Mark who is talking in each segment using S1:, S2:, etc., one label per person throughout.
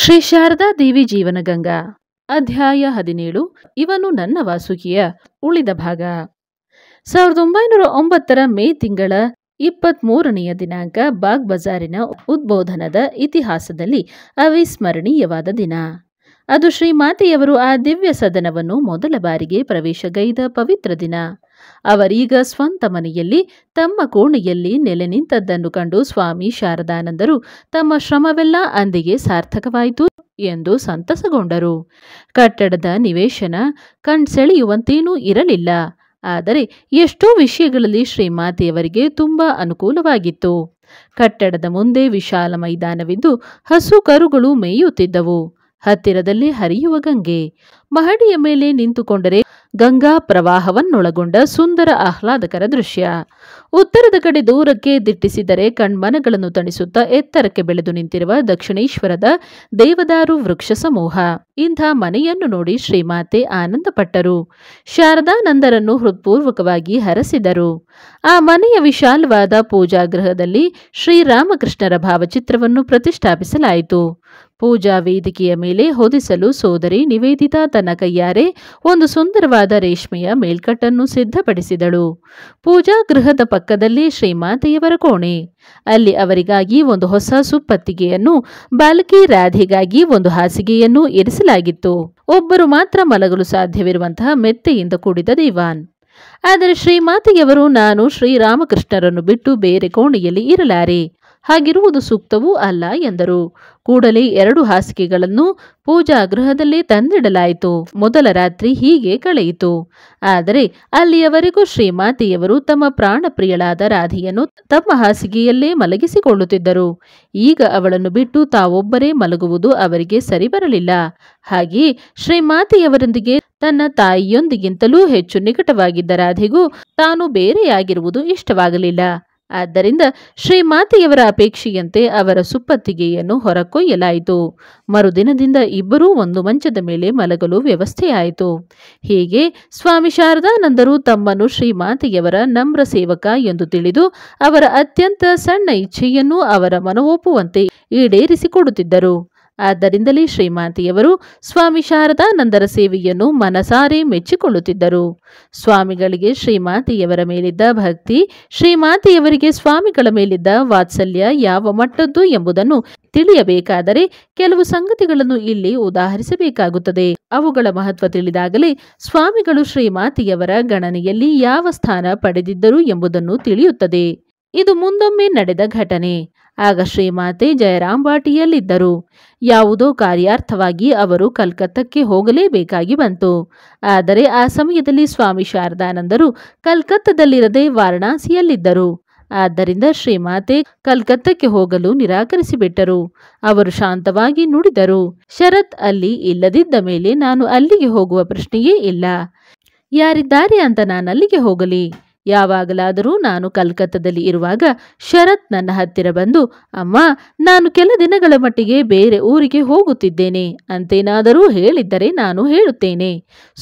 S1: ಶ್ರೀ ಶಾರದಾ ದೇವಿ ಜೀವನಗಂಗಾ ಅಧ್ಯಾಯ ಹದಿನೇಳು ಇವನು ನನ್ನ ವಾಸುಕಿಯ ಉಳಿದ ಭಾಗ ಸಾವಿರದ ಒಂಬೈನೂರ ಒಂಬತ್ತರ ಮೇ ತಿಂಗಳ ಇಪ್ಪತ್ಮೂರನೆಯ ದಿನಾಂಕ ಬಾಗ್ ಬಜಾರಿನ ಉದ್ಬೋಧನದ ಇತಿಹಾಸದಲ್ಲಿ ಅವಿಸ್ಮರಣೀಯವಾದ ದಿನ ಅದು ಶ್ರೀಮಾತೆಯವರು ಆ ದಿವ್ಯ ಸದನವನ್ನು ಮೊದಲ ಬಾರಿಗೆ ಪ್ರವೇಶಗೈದ ಪವಿತ್ರ ದಿನ ಅವರೀಗ ಸ್ವಂತ ಮನೆಯಲ್ಲಿ ತಮ್ಮ ಕೋಣೆಯಲ್ಲಿ ನೆಲೆ ನಿಂತದ್ದನ್ನು ಕಂಡು ಸ್ವಾಮಿ ಶಾರದಾನಂದರು ತಮ್ಮ ಶ್ರಮವೆಲ್ಲ ಅಂದಿಗೆ ಸಾರ್ಥಕವಾಯಿತು ಎಂದು ಸಂತಸಗೊಂಡರು ಕಟ್ಟಡದ ನಿವೇಶನ ಕಣ್ಸೆಳೆಯುವಂತೇನೂ ಇರಲಿಲ್ಲ ಆದರೆ ಎಷ್ಟೋ ವಿಷಯಗಳಲ್ಲಿ ಶ್ರೀಮಾತೆಯವರಿಗೆ ತುಂಬ ಅನುಕೂಲವಾಗಿತ್ತು ಕಟ್ಟಡದ ಮುಂದೆ ವಿಶಾಲ ಮೈದಾನವಿದ್ದು ಹಸು ಕರುಗಳು ಮೇಯುತ್ತಿದ್ದವು ಹತ್ತಿರದಲ್ಲಿ ಹರಿಯುವ ಗಂಗೆ ಮಹಡಿಯ ಮೇಲೆ ನಿಂತುಕೊಂಡರೆ ಗಂಗಾ ಪ್ರವಾಹವನ್ನೊಳಗೊಂಡ ಸುಂದರ ಆಹ್ಲಾದಕರ ದೃಶ್ಯ ಉತ್ತರದ ಕಡೆ ದೂರಕ್ಕೆ ದಿಟ್ಟಿಸಿದರೆ ಕಣ್ಮನಗಳನ್ನು ತಣಿಸುತ್ತಾ ಎತ್ತರಕ್ಕೆ ಬೆಳೆದು ನಿಂತಿರುವ ದಕ್ಷಿಣೇಶ್ವರದ ದೇವದಾರು ವೃಕ್ಷ ಸಮೂಹ ಇಂಥ ಮನೆಯನ್ನು ನೋಡಿ ಶ್ರೀಮಾತೆ ಆನಂದಪಟ್ಟರು ಶಾರದಾನಂದರನ್ನು ಹೃತ್ಪೂರ್ವಕವಾಗಿ ಹರಸಿದರು ಆ ಮನೆಯ ವಿಶಾಲವಾದ ಪೂಜಾಗೃಹದಲ್ಲಿ ಶ್ರೀರಾಮಕೃಷ್ಣರ ಭಾವಚಿತ್ರವನ್ನು ಪ್ರತಿಷ್ಠಾಪಿಸಲಾಯಿತು ಪೂಜಾ ವೇದಿಕೆಯ ಮೇಲೆ ಹೊದಿಸಲು ಸೋದರಿ ನಿವೇದಿತಾ ತನ್ನ ಕೈಯಾರೆ ಒಂದು ಸುಂದರವಾದ ರೇಷ್ಮೆಯ ಮೇಲ್ಕಟ್ಟನ್ನು ಸಿದ್ಧಪಡಿಸಿದಳು ಪೂಜಾ ಗೃಹದ ಪಕ್ಕದಲ್ಲಿ ಶ್ರೀಮಾತೆಯವರ ಕೋಣೆ ಅಲ್ಲಿ ಅವರಿಗಾಗಿ ಒಂದು ಹೊಸ ಸುಪ್ಪತ್ತಿಗೆಯನ್ನು ಬಾಲಕಿ ರಾಧೆಗಾಗಿ ಒಂದು ಹಾಸಿಗೆಯನ್ನು ಇರಿಸಲಾಗಿತ್ತು ಒಬ್ಬರು ಮಾತ್ರ ಮಲಗಲು ಸಾಧ್ಯವಿರುವಂತಹ ಮೆತ್ತೆಯಿಂದ ಕೂಡಿದ ದಿವಾನ್ ಆದರೆ ಶ್ರೀಮಾತೆಯವರು ನಾನು ಶ್ರೀರಾಮಕೃಷ್ಣರನ್ನು ಬಿಟ್ಟು ಬೇರೆ ಕೋಣೆಯಲ್ಲಿ ಇರಲಾರೆ ಹಾಗಿರುವುದು ಸೂಕ್ತವೂ ಅಲ್ಲ ಎಂದರು ಕೂಡಲೇ ಎರಡು ಹಾಸಿಗೆಗಳನ್ನು ಪೂಜಾ ಗೃಹದಲ್ಲೇ ತಂದಿಡಲಾಯಿತು ಮೊದಲ ರಾತ್ರಿ ಹೀಗೆ ಕಳೆಯಿತು ಆದರೆ ಅಲ್ಲಿಯವರೆಗೂ ಶ್ರೀಮಾತೆಯವರು ತಮ್ಮ ಪ್ರಾಣಪ್ರಿಯಳಾದ ರಾಧಿಯನ್ನು ತಮ್ಮ ಹಾಸಿಗೆಯಲ್ಲೇ ಮಲಗಿಸಿಕೊಳ್ಳುತ್ತಿದ್ದರು ಈಗ ಅವಳನ್ನು ಬಿಟ್ಟು ತಾವೊಬ್ಬರೇ ಮಲಗುವುದು ಅವರಿಗೆ ಸರಿ ಬರಲಿಲ್ಲ ಹಾಗೆಯೇ ಶ್ರೀಮಾತೆಯವರೊಂದಿಗೆ ತನ್ನ ತಾಯಿಯೊಂದಿಗಿಂತಲೂ ಹೆಚ್ಚು ನಿಕಟವಾಗಿದ್ದ ರಾಧೆಗೂ ತಾನು ಬೇರೆಯಾಗಿರುವುದು ಇಷ್ಟವಾಗಲಿಲ್ಲ ಆದ್ದರಿಂದ ಶ್ರೀಮಾತೆಯವರ ಅಪೇಕ್ಷೆಯಂತೆ ಅವರ ಸುಪ್ಪತ್ತಿಗೆಯನ್ನು ಹೊರಕೊಯ್ಯಲಾಯಿತು ಮರುದಿನದಿಂದ ಇಬ್ಬರೂ ಒಂದು ಮಂಚದ ಮೇಲೆ ಮಲಗಲು ವ್ಯವಸ್ಥೆಯಾಯಿತು ಹೀಗೆ ಸ್ವಾಮಿ ಶಾರದಾನಂದರು ತಮ್ಮನ್ನು ಶ್ರೀಮಾತೆಯವರ ನಮ್ರ ಸೇವಕ ಎಂದು ತಿಳಿದು ಅವರ ಅತ್ಯಂತ ಸಣ್ಣ ಇಚ್ಛೆಯನ್ನು ಅವರ ಮನವೊಪ್ಪುವಂತೆ ಈಡೇರಿಸಿಕೊಡುತ್ತಿದ್ದರು ಆದ್ದರಿಂದಲೇ ಶ್ರೀಮಾತಿಯವರು ಸ್ವಾಮಿ ಶಾರದಾನಂದರ ಸೇವೆಯನ್ನು ಮನಸಾರೆ ಮೆಚ್ಚಿಕೊಳ್ಳುತ್ತಿದ್ದರು ಸ್ವಾಮಿಗಳಿಗೆ ಶ್ರೀಮಾತಿಯವರ ಮೇಲಿದ್ದ ಭಕ್ತಿ ಶ್ರೀಮಾತಿಯವರಿಗೆ ಸ್ವಾಮಿಗಳ ಮೇಲಿದ್ದ ವಾತ್ಸಲ್ಯ ಯಾವ ಮಟ್ಟದ್ದು ಎಂಬುದನ್ನು ತಿಳಿಯಬೇಕಾದರೆ ಕೆಲವು ಸಂಗತಿಗಳನ್ನು ಇಲ್ಲಿ ಉದಾಹರಿಸಬೇಕಾಗುತ್ತದೆ ಅವುಗಳ ಮಹತ್ವ ತಿಳಿದಾಗಲೇ ಸ್ವಾಮಿಗಳು ಶ್ರೀಮಾತಿಯವರ ಗಣನೆಯಲ್ಲಿ ಯಾವ ಸ್ಥಾನ ಪಡೆದಿದ್ದರು ಎಂಬುದನ್ನು ತಿಳಿಯುತ್ತದೆ ಇದು ಮುಂದೊಮ್ಮೆ ನಡೆದ ಘಟನೆ ಆಗ ಶ್ರೀಮಾತೆ ಜಯರಾಮ್ ಭಾಟಿಯಲ್ಲಿದ್ದರು ಯಾವುದೋ ಕಾರ್ಯಾರ್ಥವಾಗಿ ಅವರು ಕಲ್ಕತ್ತಕ್ಕೆ ಹೋಗಲೇಬೇಕಾಗಿ ಬಂತು ಆದರೆ ಆ ಸಮಯದಲ್ಲಿ ಸ್ವಾಮಿ ಶಾರದಾನಂದರು ಕಲ್ಕತ್ತದಲ್ಲಿರದೆ ವಾರಣಾಸಿಯಲ್ಲಿದ್ದರು ಆದ್ದರಿಂದ ಶ್ರೀಮಾತೆ ಕಲ್ಕತ್ತಕ್ಕೆ ಹೋಗಲು ನಿರಾಕರಿಸಿಬಿಟ್ಟರು ಅವರು ಶಾಂತವಾಗಿ ನುಡಿದರು ಶರತ್ ಅಲ್ಲಿ ಇಲ್ಲದಿದ್ದ ಮೇಲೆ ನಾನು ಅಲ್ಲಿಗೆ ಹೋಗುವ ಪ್ರಶ್ನೆಯೇ ಇಲ್ಲ ಯಾರಿದ್ದಾರೆ ಅಂತ ನಾನು ಅಲ್ಲಿಗೆ ಹೋಗಲಿ ಯಾವಾಗಲಾದರೂ ನಾನು ಕಲ್ಕತ್ತಾದಲ್ಲಿ ಇರುವಾಗ ಶರತ್ ನನ್ನ ಹತ್ತಿರ ಬಂದು ಅಮ್ಮ ನಾನು ಕೆಲ ದಿನಗಳ ಮಟ್ಟಿಗೆ ಬೇರೆ ಊರಿಗೆ ಹೋಗುತ್ತಿದ್ದೇನೆ ಅಂತೇನಾದರೂ ಹೇಳಿದ್ದರೆ ನಾನು ಹೇಳುತ್ತೇನೆ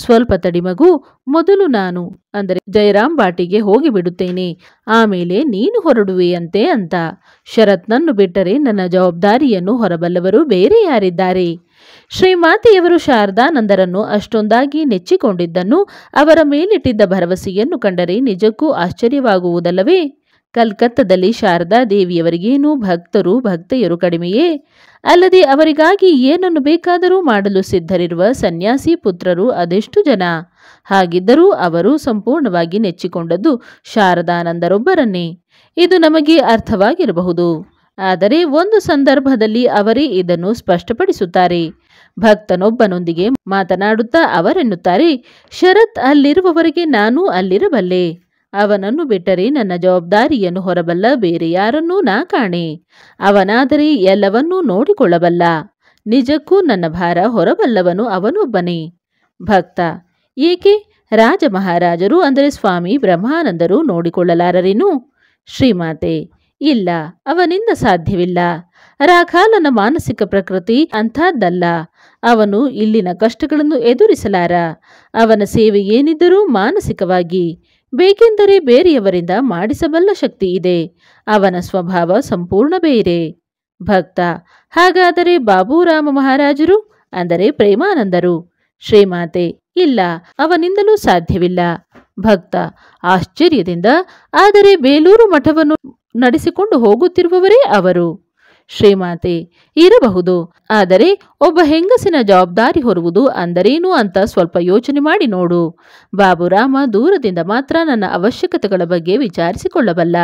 S1: ಸ್ವಲ್ಪ ತಡಿಮಗು ಮೊದಲು ನಾನು ಅಂದರೆ ಜಯರಾಮ್ ಬಾಟಿಗೆ ಹೋಗಿ ಬಿಡುತ್ತೇನೆ ಆಮೇಲೆ ನೀನು ಹೊರಡುವೆಯಂತೆ ಅಂತ ಶರತ್ನನ್ನು ಬಿಟ್ಟರೆ ನನ್ನ ಜವಾಬ್ದಾರಿಯನ್ನು ಹೊರಬಲ್ಲವರು ಬೇರೆ ಯಾರಿದ್ದಾರೆ ಶ್ರೀಮಾತೆಯವರು ಶಾರದಾನಂದರನ್ನು ಅಷ್ಟೊಂದಾಗಿ ನೆಚ್ಚಿಕೊಂಡಿದ್ದನ್ನು ಅವರ ಮೇಲಿಟ್ಟಿದ್ದ ಭರವಸೆಯನ್ನು ಕಂಡರೆ ನಿಜಕ್ಕೂ ಆಶ್ಚರ್ಯವಾಗುವುದಲ್ಲವೇ ಕಲ್ಕತ್ತಾದಲ್ಲಿ ಶಾರದಾ ದೇವಿಯವರಿಗೇನು ಭಕ್ತರು ಭಕ್ತೆಯರು ಕಡಿಮೆಯೇ ಅಲ್ಲದೆ ಅವರಿಗಾಗಿ ಏನನ್ನು ಬೇಕಾದರೂ ಮಾಡಲು ಸಿದ್ಧರಿರುವ ಸನ್ಯಾಸಿ ಪುತ್ರರು ಅದೆಷ್ಟು ಜನ ಹಾಗಿದ್ದರೂ ಅವರು ಸಂಪೂರ್ಣವಾಗಿ ನೆಚ್ಚಿಕೊಂಡದ್ದು ಶಾರದಾನಂದರೊಬ್ಬರನ್ನೇ ಇದು ನಮಗೆ ಅರ್ಥವಾಗಿರಬಹುದು ಆದರೆ ಒಂದು ಸಂದರ್ಭದಲ್ಲಿ ಅವರೇ ಇದನ್ನು ಸ್ಪಷ್ಟಪಡಿಸುತ್ತಾರೆ ಭಕ್ತನೊಬ್ಬನೊಂದಿಗೆ ಮಾತನಾಡುತ್ತಾ ಅವರೆನ್ನುತ್ತಾರೆ ಶರತ್ ಅಲ್ಲಿರುವವರೆಗೆ ನಾನು ಅಲ್ಲಿರಬಲ್ಲೆ ಅವನನ್ನು ಬಿಟ್ಟರೆ ನನ್ನ ಜವಾಬ್ದಾರಿಯನ್ನು ಹೊರಬಲ್ಲ ಬೇರೆ ಯಾರನ್ನೂ ನಾ ಕಾಣೆ ಅವನಾದರೆ ಎಲ್ಲವನ್ನೂ ನೋಡಿಕೊಳ್ಳಬಲ್ಲ ನಿಜಕ್ಕೂ ನನ್ನ ಭಾರ ಹೊರಬಲ್ಲವನು ಅವನೊಬ್ಬನೇ ಭಕ್ತ ಏಕೆ ರಾಜ ಮಹಾರಾಜರು ಅಂದರೆ ಸ್ವಾಮಿ ಬ್ರಹ್ಮಾನಂದರು ನೋಡಿಕೊಳ್ಳಲಾರರೇನು ಶ್ರೀಮಾತೆ ಇಲ್ಲ ಅವನಿಂದ ಸಾಧ್ಯವಿಲ್ಲ ರಾಖಾಲನ ಮಾನಸಿಕ ಪ್ರಕೃತಿ ಅಂಥದ್ದಲ್ಲ ಅವನು ಇಲ್ಲಿನ ಕಷ್ಟಗಳನ್ನು ಎದುರಿಸಲಾರ ಅವನ ಸೇವೆ ಏನಿದ್ದರೂ ಮಾನಸಿಕವಾಗಿ ಬೇಕೆಂದರೆ ಬೇರೆಯವರಿಂದ ಮಾಡಿಸಬಲ್ಲ ಶಕ್ತಿ ಇದೆ ಅವನ ಸ್ವಭಾವ ಸಂಪೂರ್ಣ ಬೇರೆ ಭಕ್ತ ಹಾಗಾದರೆ ಬಾಬುರಾಮ ಮಹಾರಾಜರು ಅಂದರೆ ಪ್ರೇಮಾನಂದರು ಶ್ರೀಮಾತೆ ಇಲ್ಲ ಅವನಿಂದಲೂ ಸಾಧ್ಯವಿಲ್ಲ ಭಕ್ತ ಆಶ್ಚರ್ಯದಿಂದ ಆದರೆ ಬೇಲೂರು ಮಠವನ್ನು ನಡೆಸಿಕೊಂಡು ಹೋಗುತ್ತಿರುವವರೇ ಅವರು ಶ್ರೀಮಾತೆ ಇರಬಹುದು ಆದರೆ ಒಬ್ಬ ಹೆಂಗಸಿನ ಜವಾಬ್ದಾರಿ ಹೊರುವುದು ಅಂದರೇನು ಅಂತ ಸ್ವಲ್ಪ ಯೋಚನೆ ಮಾಡಿ ನೋಡು ಬಾಬುರಾಮ ದೂರದಿಂದ ಮಾತ್ರ ನನ್ನ ಅವಶ್ಯಕತೆಗಳ ಬಗ್ಗೆ ವಿಚಾರಿಸಿಕೊಳ್ಳಬಲ್ಲ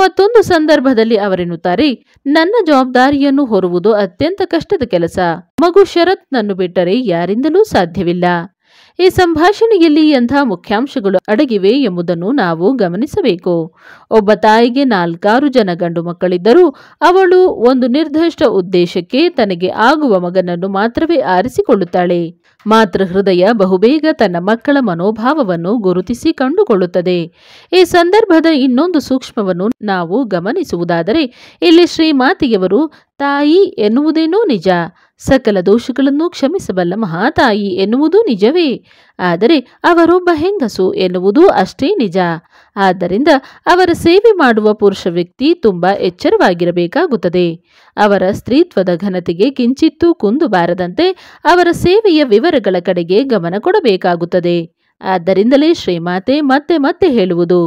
S1: ಮತ್ತೊಂದು ಸಂದರ್ಭದಲ್ಲಿ ಅವರೆನ್ನುತ್ತಾರೆ ನನ್ನ ಜವಾಬ್ದಾರಿಯನ್ನು ಹೊರುವುದು ಅತ್ಯಂತ ಕಷ್ಟದ ಕೆಲಸ ಮಗು ಶರತ್ನನ್ನು ಬಿಟ್ಟರೆ ಯಾರಿಂದಲೂ ಸಾಧ್ಯವಿಲ್ಲ ಈ ಸಂಭಾಷಣೆಯಲ್ಲಿ ಎಂಥ ಮುಖ್ಯಾಂಶಗಳು ಅಡಗಿವೆ ಎಂಬುದನ್ನು ನಾವು ಗಮನಿಸಬೇಕು ಒಬ್ಬ ತಾಯಿಗೆ ನಾಲ್ಕಾರು ಜನ ಗಂಡು ಮಕ್ಕಳಿದ್ದರೂ ಅವಳು ಒಂದು ನಿರ್ದಿಷ್ಟ ಉದ್ದೇಶಕ್ಕೆ ತನಗೆ ಆಗುವ ಮಗನನ್ನು ಮಾತ್ರವೇ ಆರಿಸಿಕೊಳ್ಳುತ್ತಾಳೆ ಮಾತೃ ಹೃದಯ ಬಹುಬೇಗ ತನ್ನ ಮಕ್ಕಳ ಮನೋಭಾವವನ್ನು ಗುರುತಿಸಿ ಕಂಡುಕೊಳ್ಳುತ್ತದೆ ಈ ಸಂದರ್ಭದ ಇನ್ನೊಂದು ಸೂಕ್ಷ್ಮವನ್ನು ನಾವು ಗಮನಿಸುವುದಾದರೆ ಇಲ್ಲಿ ಶ್ರೀಮಾತಿಯವರು ತಾಯಿ ಎನ್ನುವುದೇನೋ ನಿಜ ಸಕಲ ದೋಷಗಳನ್ನು ಕ್ಷಮಿಸಬಲ್ಲ ಮಹಾತಾಯಿ ಎನ್ನುವುದು ನಿಜವೇ ಆದರೆ ಅವರೊಬ್ಬ ಹೆಂಗಸು ಎನ್ನುವುದು ಅಷ್ಟೇ ನಿಜ ಆದ್ದರಿಂದ ಅವರ ಸೇವೆ ಮಾಡುವ ಪುರುಷ ವ್ಯಕ್ತಿ ತುಂಬ ಎಚ್ಚರವಾಗಿರಬೇಕಾಗುತ್ತದೆ ಅವರ ಸ್ತ್ರೀತ್ವದ ಘನತೆಗೆ ಕಿಂಚಿತ್ತೂ ಕುಂದು ಬಾರದಂತೆ ಅವರ ಸೇವೆಯ ವಿವರಗಳ ಕಡೆಗೆ ಗಮನ ಕೊಡಬೇಕಾಗುತ್ತದೆ ಆದ್ದರಿಂದಲೇ ಶ್ರೀಮಾತೆ ಮತ್ತೆ ಮತ್ತೆ ಹೇಳುವುದು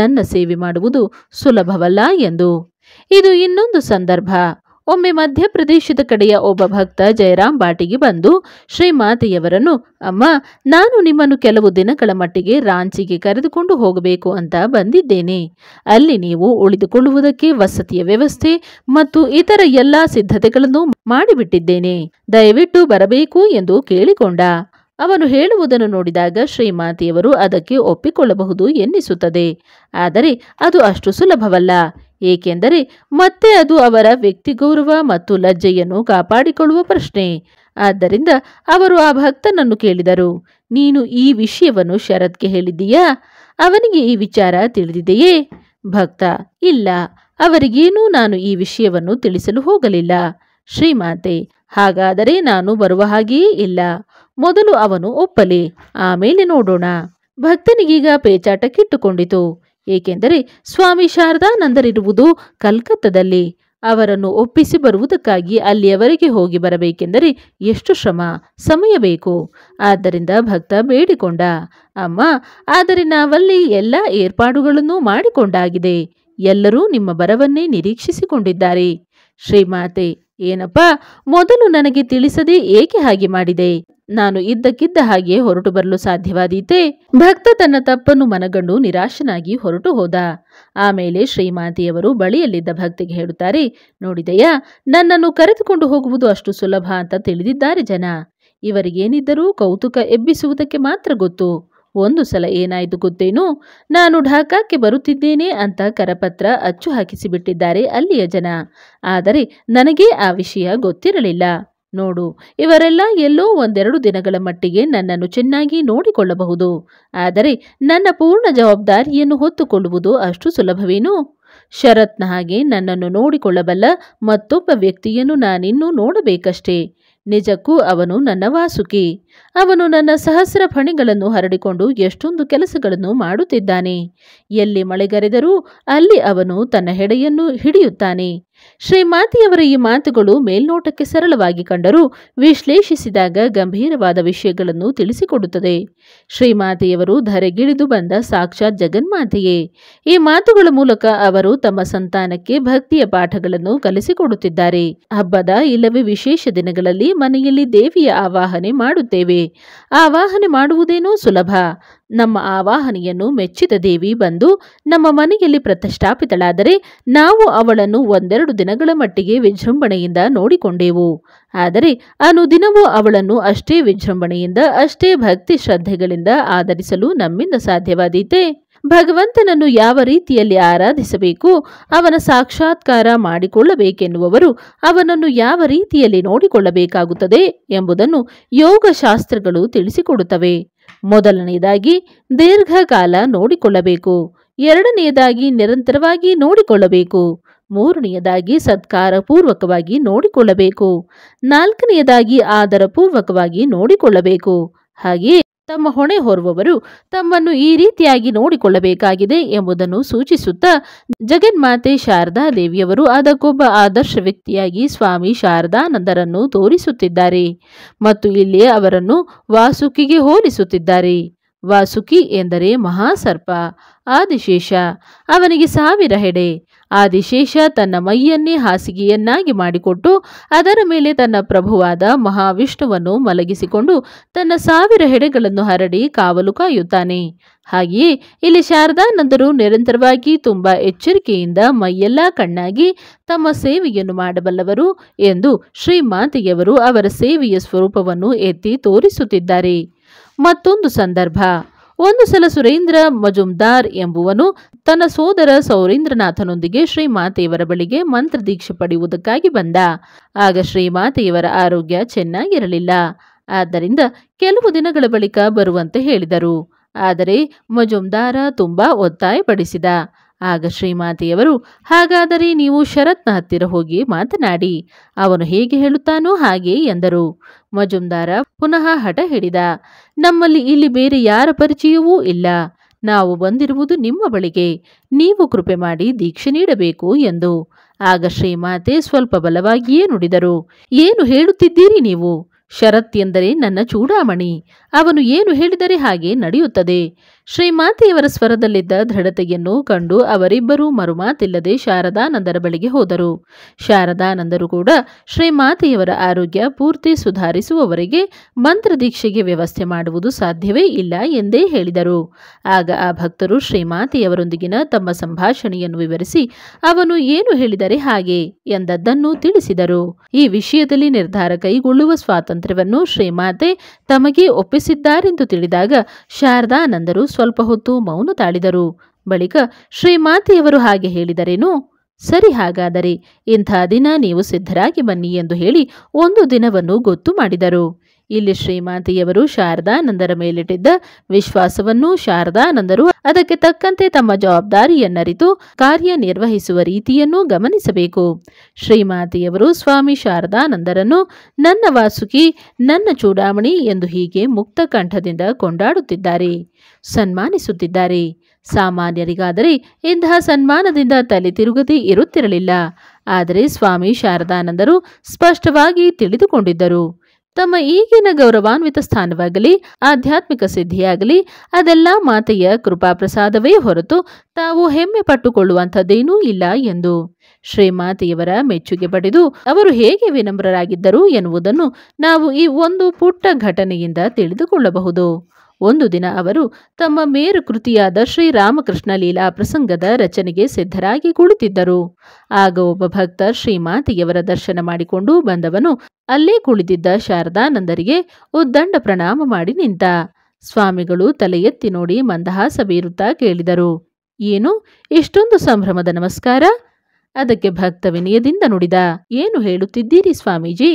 S1: ನನ್ನ ಸೇವೆ ಮಾಡುವುದು ಸುಲಭವಲ್ಲ ಎಂದು ಇದು ಇನ್ನೊಂದು ಸಂದರ್ಭ ಒಮ್ಮೆ ಮಧ್ಯಪ್ರದೇಶದ ಕಡೆಯ ಒಬ್ಬ ಭಕ್ತ ಜಯರಾಮ್ ಬಾಟಿಗೆ ಬಂದು ಶ್ರೀಮಾತೆಯವರನ್ನು ಅಮ್ಮ ನಾನು ನಿಮ್ಮನ್ನು ಕೆಲವು ದಿನಗಳ ಮಟ್ಟಿಗೆ ರಾಂಚಿಗೆ ಕರೆದುಕೊಂಡು ಹೋಗಬೇಕು ಅಂತ ಬಂದಿದ್ದೇನೆ ಅಲ್ಲಿ ನೀವು ಉಳಿದುಕೊಳ್ಳುವುದಕ್ಕೆ ವಸತಿಯ ವ್ಯವಸ್ಥೆ ಮತ್ತು ಇತರ ಎಲ್ಲಾ ಸಿದ್ಧತೆಗಳನ್ನು ಮಾಡಿಬಿಟ್ಟಿದ್ದೇನೆ ದಯವಿಟ್ಟು ಬರಬೇಕು ಎಂದು ಕೇಳಿಕೊಂಡ ಅವನು ಹೇಳುವುದನ್ನು ನೋಡಿದಾಗ ಶ್ರೀಮಾತೆಯವರು ಅದಕ್ಕೆ ಒಪ್ಪಿಕೊಳ್ಳಬಹುದು ಎನ್ನಿಸುತ್ತದೆ ಆದರೆ ಅದು ಅಷ್ಟು ಸುಲಭವಲ್ಲ ಏಕೆಂದರೆ ಮತ್ತೆ ಅದು ಅವರ ವ್ಯಕ್ತಿ ಗೌರವ ಮತ್ತು ಲಜ್ಜೆಯನ್ನು ಕಾಪಾಡಿಕೊಳ್ಳುವ ಪ್ರಶ್ನೆ ಆದ್ದರಿಂದ ಅವರು ಆ ಭಕ್ತನನ್ನು ಕೇಳಿದರು ನೀನು ಈ ವಿಷಯವನ್ನು ಶರತ್ಗೆ ಹೇಳಿದ್ದೀಯಾ ಅವನಿಗೆ ಈ ವಿಚಾರ ತಿಳಿದಿದೆಯೇ ಭಕ್ತ ಇಲ್ಲ ಅವರಿಗೇನೂ ನಾನು ಈ ವಿಷಯವನ್ನು ತಿಳಿಸಲು ಹೋಗಲಿಲ್ಲ ಶ್ರೀಮಾತೆ ಹಾಗಾದರೆ ನಾನು ಬರುವ ಹಾಗೆಯೇ ಇಲ್ಲ ಮೊದಲು ಅವನು ಒಪ್ಪಲಿ ಆಮೇಲೆ ನೋಡೋಣ ಭಕ್ತನಿಗೀಗ ಪೇಚಾಟ ಕಿಟ್ಟುಕೊಂಡಿತು ಏಕೆಂದರೆ ಸ್ವಾಮಿ ಶಾರದಾನಂದರಿರುವುದು ಕಲ್ಕತ್ತದಲ್ಲಿ ಅವರನ್ನು ಒಪ್ಪಿಸಿ ಬರುವುದಕ್ಕಾಗಿ ಅಲ್ಲಿಯವರೆಗೆ ಹೋಗಿ ಬರಬೇಕೆಂದರೆ ಎಷ್ಟು ಶ್ರಮ ಸಮಯ ಬೇಕು ಆದ್ದರಿಂದ ಭಕ್ತ ಬೇಡಿಕೊಂಡ ಅಮ್ಮ ಆದರೆ ನಾವಲ್ಲಿ ಎಲ್ಲ ಏರ್ಪಾಡುಗಳನ್ನು ಮಾಡಿಕೊಂಡಾಗಿದೆ ಎಲ್ಲರೂ ನಿಮ್ಮ ಬರವನ್ನೇ ನಿರೀಕ್ಷಿಸಿಕೊಂಡಿದ್ದಾರೆ ಶ್ರೀಮಾತೆ ಏನಪ್ಪ ಮೊದಲು ನನಗೆ ತಿಳಿಸದೆ ಏಕೆ ಹಾಗೆ ಮಾಡಿದೆ ನಾನು ಇದ್ದಕ್ಕಿದ್ದ ಹಾಗೆ ಹೊರಟು ಬರಲು ಸಾಧ್ಯವಾದೀತೆ ಭಕ್ತ ತನ್ನ ತಪ್ಪನ್ನು ಮನಗಂಡು ನಿರಾಶನಾಗಿ ಹೊರಟು ಹೋದ ಆಮೇಲೆ ಶ್ರೀಮಾತಿಯವರು ಬಳಿಯಲ್ಲಿದ್ದ ಭಕ್ತಿಗೆ ಹೇಳುತ್ತಾರೆ ನೋಡಿದೆಯಾ ನನ್ನನ್ನು ಕರೆದುಕೊಂಡು ಹೋಗುವುದು ಅಷ್ಟು ಸುಲಭ ಅಂತ ತಿಳಿದಿದ್ದಾರೆ ಜನ ಇವರಿಗೇನಿದ್ದರೂ ಕೌತುಕ ಎಬ್ಬಿಸುವುದಕ್ಕೆ ಮಾತ್ರ ಗೊತ್ತು ಒಂದು ಸಲ ಏನಾಯಿತು ಗೊತ್ತೇನು ನಾನು ಢಾಕಾಕ್ಕೆ ಬರುತ್ತಿದ್ದೇನೆ ಅಂತ ಕರಪತ್ರ ಅಚ್ಚು ಹಾಕಿಸಿಬಿಟ್ಟಿದ್ದಾರೆ ಅಲ್ಲಿಯ ಜನ ಆದರೆ ನನಗೇ ಆ ವಿಷಯ ಗೊತ್ತಿರಲಿಲ್ಲ ನೋಡು ಇವರೆಲ್ಲ ಎಲ್ಲೋ ಒಂದೆರಡು ದಿನಗಳ ಮಟ್ಟಿಗೆ ನನ್ನನ್ನು ಚೆನ್ನಾಗಿ ನೋಡಿಕೊಳ್ಳಬಹುದು ಆದರೆ ನನ್ನ ಪೂರ್ಣ ಜವಾಬ್ದಾರಿಯನ್ನು ಹೊತ್ತುಕೊಳ್ಳುವುದು ಅಷ್ಟು ಸುಲಭವೇನು ಶರತ್ನ ಹಾಗೆ ನನ್ನನ್ನು ನೋಡಿಕೊಳ್ಳಬಲ್ಲ ಮತ್ತೊಬ್ಬ ವ್ಯಕ್ತಿಯನ್ನು ನಾನಿನ್ನೂ ನೋಡಬೇಕಷ್ಟೇ ನಿಜಕ್ಕೂ ಅವನು ನನ್ನ ವಾಸುಕಿ ಅವನು ನನ್ನ ಸಹಸ್ರ ಫಣಿಗಳನ್ನು ಹರಡಿಕೊಂಡು ಎಷ್ಟೊಂದು ಕೆಲಸಗಳನ್ನು ಮಾಡುತ್ತಿದ್ದಾನೆ ಎಲ್ಲಿ ಮಳೆಗರೆದರೂ ಅಲ್ಲಿ ಅವನು ತನ್ನ ಹೆಡೆಯನ್ನು ಹಿಡಿಯುತ್ತಾನೆ ಶ್ರೀಮಾತಿಯವರ ಈ ಮಾತುಗಳು ಮೇಲ್ನೋಟಕ್ಕೆ ಸರಳವಾಗಿ ಕಂಡರೂ ವಿಶ್ಲೇಷಿಸಿದಾಗ ಗಂಭೀರವಾದ ವಿಷಯಗಳನ್ನು ತಿಳಿಸಿಕೊಡುತ್ತದೆ ಶ್ರೀಮಾತೆಯವರು ಧರೆಗಿಳಿದು ಬಂದ ಸಾಕ್ಷಾತ್ ಜಗನ್ಮಾತೆಯೇ ಈ ಮಾತುಗಳ ಮೂಲಕ ಅವರು ತಮ್ಮ ಸಂತಾನಕ್ಕೆ ಭಕ್ತಿಯ ಪಾಠಗಳನ್ನು ಕಲಿಸಿಕೊಡುತ್ತಿದ್ದಾರೆ ಹಬ್ಬದ ಇಲ್ಲವೇ ವಿಶೇಷ ದಿನಗಳಲ್ಲಿ ಮನೆಯಲ್ಲಿ ದೇವಿಯ ಆವಾಹನೆ ಮಾಡುತ್ತೇವೆ ಆವಾಹನೆ ಮಾಡುವುದೇನೋ ಸುಲಭ ನಮ್ಮ ಆವಾಹನೆಯನ್ನು ಮೆಚ್ಚಿದ ದೇವಿ ಬಂದು ನಮ್ಮ ಮನೆಯಲ್ಲಿ ಪ್ರತಿಷ್ಠಾಪಿತಳಾದರೆ ನಾವು ಅವಳನ್ನು ಒಂದೆರಡು ದಿನಗಳ ಮಟ್ಟಿಗೆ ವಿಜೃಂಭಣೆಯಿಂದ ನೋಡಿಕೊಂಡೆವು ಆದರೆ ಅನುದಿನವೂ ಅವಳನ್ನು ಅಷ್ಟೇ ವಿಜೃಂಭಣೆಯಿಂದ ಅಷ್ಟೇ ಭಕ್ತಿ ಶ್ರದ್ಧೆಗಳಿಂದ ಆಧರಿಸಲು ನಮ್ಮಿಂದ ಸಾಧ್ಯವಾದೀತೆ ಭಗವಂತನನ್ನು ಯಾವ ರೀತಿಯಲ್ಲಿ ಆರಾಧಿಸಬೇಕು ಅವನ ಸಾಕ್ಷಾತ್ಕಾರ ಮಾಡಿಕೊಳ್ಳಬೇಕೆನ್ನುವವರು ಅವನನ್ನು ಯಾವ ರೀತಿಯಲ್ಲಿ ನೋಡಿಕೊಳ್ಳಬೇಕಾಗುತ್ತದೆ ಎಂಬುದನ್ನು ಯೋಗಶಾಸ್ತ್ರಗಳು ತಿಳಿಸಿಕೊಡುತ್ತವೆ ಮೊದಲನೆಯದಾಗಿ ದೀರ್ಘಕಾಲ ನೋಡಿಕೊಳ್ಳಬೇಕು ಎರಡನೆಯದಾಗಿ ನಿರಂತರವಾಗಿ ನೋಡಿಕೊಳ್ಳಬೇಕು ಮೂರನೆಯದಾಗಿ ಸತ್ಕಾರಪೂರ್ವಕವಾಗಿ ನೋಡಿಕೊಳ್ಳಬೇಕು ನಾಲ್ಕನೆಯದಾಗಿ ಆದರಪೂರ್ವಕವಾಗಿ ನೋಡಿಕೊಳ್ಳಬೇಕು ಹಾಗೆಯೇ ತಮ್ಮ ಹೊಣೆ ಹೊರುವವರು ತಮ್ಮನ್ನು ಈ ರೀತಿಯಾಗಿ ನೋಡಿಕೊಳ್ಳಬೇಕಾಗಿದೆ ಎಂಬುದನ್ನು ಸೂಚಿಸುತ್ತಾ ಜಗನ್ಮಾತೆ ಶಾರದಾ ದೇವಿಯವರು ಅದಕ್ಕೊಬ್ಬ ಆದರ್ಶ ವ್ಯಕ್ತಿಯಾಗಿ ಸ್ವಾಮಿ ಶಾರದಾನಂದರನ್ನು ತೋರಿಸುತ್ತಿದ್ದಾರೆ ಮತ್ತು ಇಲ್ಲಿ ಅವರನ್ನು ವಾಸುಕಿಗೆ ಹೋಲಿಸುತ್ತಿದ್ದಾರೆ ವಾಸುಕಿ ಎಂದರೆ ಮಹಾಸರ್ಪ ಆದಿಶೇಷ ಅವನಿಗೆ ಸಾವಿರ ಹೆಡೆ ಆದಿಶೇಷ ತನ್ನ ಮೈಯನ್ನೇ ಹಾಸಿಗೆಯನ್ನಾಗಿ ಮಾಡಿಕೊಟ್ಟು ಅದರ ಮೇಲೆ ತನ್ನ ಪ್ರಭುವಾದ ಮಹಾವಿಷ್ಣುವನ್ನು ಮಲಗಿಸಿಕೊಂಡು ತನ್ನ ಸಾವಿರ ಹೆಡೆಗಳನ್ನು ಹರಡಿ ಕಾವಲು ಕಾಯುತ್ತಾನೆ ಹಾಗೆಯೇ ಇಲ್ಲಿ ಶಾರದಾನಂದರು ನಿರಂತರವಾಗಿ ತುಂಬ ಎಚ್ಚರಿಕೆಯಿಂದ ಮೈಯೆಲ್ಲ ಕಣ್ಣಾಗಿ ತಮ್ಮ ಸೇವೆಯನ್ನು ಮಾಡಬಲ್ಲವರು ಎಂದು ಶ್ರೀಮಾತೆಯವರು ಅವರ ಸೇವೆಯ ಸ್ವರೂಪವನ್ನು ಎತ್ತಿ ತೋರಿಸುತ್ತಿದ್ದಾರೆ ಮತ್ತೊಂದು ಸಂದರ್ಭ ಒಂದು ಸಲ ಸುರೇಂದ್ರ ಮಜುಮ್ದಾರ್ ಎಂಬುವನು ತನ್ನ ಸೋದರ ಸೌರೇಂದ್ರನಾಥನೊಂದಿಗೆ ಶ್ರೀಮಾತೆಯವರ ಬಳಿಗೆ ಮಂತ್ರದೀಕ್ಷೆ ಪಡೆಯುವುದಕ್ಕಾಗಿ ಬಂದ ಆಗ ಶ್ರೀಮಾತೆಯವರ ಆರೋಗ್ಯ ಚೆನ್ನಾಗಿರಲಿಲ್ಲ ಆದ್ದರಿಂದ ಕೆಲವು ದಿನಗಳ ಬಳಿಕ ಬರುವಂತೆ ಹೇಳಿದರು ಆದರೆ ಮಜುಮ್ದಾರ ತುಂಬಾ ಒತ್ತಾಯಪಡಿಸಿದ ಆಗ ಶ್ರೀಮಾತೆಯವರು ಹಾಗಾದರೆ ನೀವು ಶರತ್ನ ಹತ್ತಿರ ಹೋಗಿ ಮಾತನಾಡಿ ಅವನು ಹೇಗೆ ಹೇಳುತ್ತಾನೋ ಹಾಗೆ ಎಂದರು ಮಜುಂದಾರ ಪುನಃ ಹಠ ಹಿಡಿದ ನಮ್ಮಲ್ಲಿ ಇಲ್ಲಿ ಬೇರೆ ಯಾರ ಪರಿಚಯವೂ ಇಲ್ಲ ನಾವು ಬಂದಿರುವುದು ನಿಮ್ಮ ಬಳಿಗೆ ನೀವು ಕೃಪೆ ಮಾಡಿ ದೀಕ್ಷೆ ನೀಡಬೇಕು ಎಂದು ಆಗ ಶ್ರೀಮಾತೆ ಸ್ವಲ್ಪ ಬಲವಾಗಿಯೇ ನುಡಿದರು ಏನು ಹೇಳುತ್ತಿದ್ದೀರಿ ನೀವು ಶರತ್ ಎಂದರೆ ನನ್ನ ಚೂಡಾಮಣಿ ಅವನು ಏನು ಹೇಳಿದರೆ ಹಾಗೆ ನಡೆಯುತ್ತದೆ ಶ್ರೀಮಾತೆಯವರ ಸ್ವರದಲ್ಲಿದ್ದ ದೃಢತೆಯನ್ನು ಕಂಡು ಅವರಿಬ್ಬರೂ ಮರುಮಾತಿಲ್ಲದೆ ಶಾರದಾನಂದರ ಬಳಿಗೆ ಹೋದರು ಶಾರದಾನಂದರು ಕೂಡ ಶ್ರೀಮಾತೆಯವರ ಆರೋಗ್ಯ ಪೂರ್ತಿ ಸುಧಾರಿಸುವವರೆಗೆ ಮಂತ್ರದೀಕ್ಷೆಗೆ ವ್ಯವಸ್ಥೆ ಮಾಡುವುದು ಸಾಧ್ಯವೇ ಇಲ್ಲ ಎಂದೇ ಹೇಳಿದರು ಆಗ ಆ ಭಕ್ತರು ಶ್ರೀಮಾತೆಯವರೊಂದಿಗಿನ ತಮ್ಮ ಸಂಭಾಷಣೆಯನ್ನು ವಿವರಿಸಿ ಅವನು ಏನು ಹೇಳಿದರೆ ಹಾಗೆ ಎಂದದ್ದನ್ನು ತಿಳಿಸಿದರು ಈ ವಿಷಯದಲ್ಲಿ ನಿರ್ಧಾರ ಕೈಗೊಳ್ಳುವ ಸ್ವಾತಂತ್ರ್ಯವನ್ನು ಶ್ರೀಮಾತೆ ತಮಗೆ ಒಪ್ಪಿಸಿ ಉಳಿಸಿದ್ದಾರೆಂದು ತಿಳಿದಾಗ ಶಾರದಾನಂದರು ಸ್ವಲ್ಪ ಹೊತ್ತು ಮೌನ ತಾಳಿದರು ಬಳಿಕ ಶ್ರೀಮಾತೆಯವರು ಹಾಗೆ ಹೇಳಿದರೇನು ಸರಿ ಹಾಗಾದರೆ ಇಂಥ ದಿನ ನೀವು ಸಿದ್ಧರಾಗಿ ಬನ್ನಿ ಎಂದು ಹೇಳಿ ಒಂದು ದಿನವನ್ನು ಗೊತ್ತು ಮಾಡಿದರು ಇಲ್ಲಿ ಶ್ರೀಮಾಂತಿಯವರು ಶಾರದಾನಂದರ ಮೇಲಿಟ್ಟಿದ್ದ ವಿಶ್ವಾಸವನ್ನು ಶಾರದಾನಂದರು ಅದಕ್ಕೆ ತಕ್ಕಂತೆ ತಮ್ಮ ಜವಾಬ್ದಾರಿಯನ್ನರಿತು ಕಾರ್ಯನಿರ್ವಹಿಸುವ ರೀತಿಯನ್ನು ಗಮನಿಸಬೇಕು ಶ್ರೀಮಾತಿಯವರು ಸ್ವಾಮಿ ಶಾರದಾನಂದರನ್ನು ನನ್ನ ವಾಸುಕಿ ನನ್ನ ಚೂಡಾವಣಿ ಎಂದು ಹೀಗೆ ಮುಕ್ತ ಕಂಠದಿಂದ ಕೊಂಡಾಡುತ್ತಿದ್ದಾರೆ ಸನ್ಮಾನಿಸುತ್ತಿದ್ದಾರೆ ಸಾಮಾನ್ಯರಿಗಾದರೆ ಇಂತಹ ಸನ್ಮಾನದಿಂದ ತಲೆ ತಿರುಗದೆ ಇರುತ್ತಿರಲಿಲ್ಲ ಆದರೆ ಸ್ವಾಮಿ ಶಾರದಾನಂದರು ಸ್ಪಷ್ಟವಾಗಿ ತಿಳಿದುಕೊಂಡಿದ್ದರು ತಮ್ಮ ಈಗಿನ ಗೌರವಾನ್ವಿತ ಸ್ಥಾನವಾಗಲಿ ಆಧ್ಯಾತ್ಮಿಕ ಸಿದ್ಧಿಯಾಗಲಿ ಅದೆಲ್ಲ ಮಾತೆಯ ಕೃಪಾ ಪ್ರಸಾದವೇ ಹೊರತು ತಾವು ಹೆಮ್ಮೆ ಪಟ್ಟುಕೊಳ್ಳುವಂಥದ್ದೇನೂ ಇಲ್ಲ ಎಂದು ಶ್ರೀಮಾತೆಯವರ ಮೆಚ್ಚುಗೆ ಪಡೆದು ಅವರು ಹೇಗೆ ವಿನಮ್ರರಾಗಿದ್ದರು ಎನ್ನುವುದನ್ನು ನಾವು ಈ ಒಂದು ಪುಟ್ಟ ಘಟನೆಯಿಂದ ತಿಳಿದುಕೊಳ್ಳಬಹುದು ಒಂದು ದಿನ ಅವರು ತಮ್ಮ ಮೇರು ಕೃತಿಯಾದ ಶ್ರೀರಾಮಕೃಷ್ಣ ಲೀಲಾ ಪ್ರಸಂಗದ ರಚನೆಗೆ ಸಿದ್ಧರಾಗಿ ಕುಳಿತಿದ್ದರು ಆಗ ಒಬ್ಬ ಭಕ್ತ ಶ್ರೀಮಾತೆಯವರ ದರ್ಶನ ಮಾಡಿಕೊಂಡು ಬಂದವನು ಅಲ್ಲೇ ಕುಳಿತಿದ್ದ ಶಾರದಾನಂದರಿಗೆ ಉದ್ದಂಡ ಪ್ರಣಾಮ ಮಾಡಿ ನಿಂತ ಸ್ವಾಮಿಗಳು ತಲೆ ಎತ್ತಿ ನೋಡಿ ಮಂದಹಾಸ ಬೀರುತ್ತಾ ಕೇಳಿದರು ಏನು ಇಷ್ಟೊಂದು ಸಂಭ್ರಮದ ನಮಸ್ಕಾರ ಅದಕ್ಕೆ ಭಕ್ತ ವಿನಯದಿಂದ ನುಡಿದ ಏನು ಹೇಳುತ್ತಿದ್ದೀರಿ ಸ್ವಾಮೀಜಿ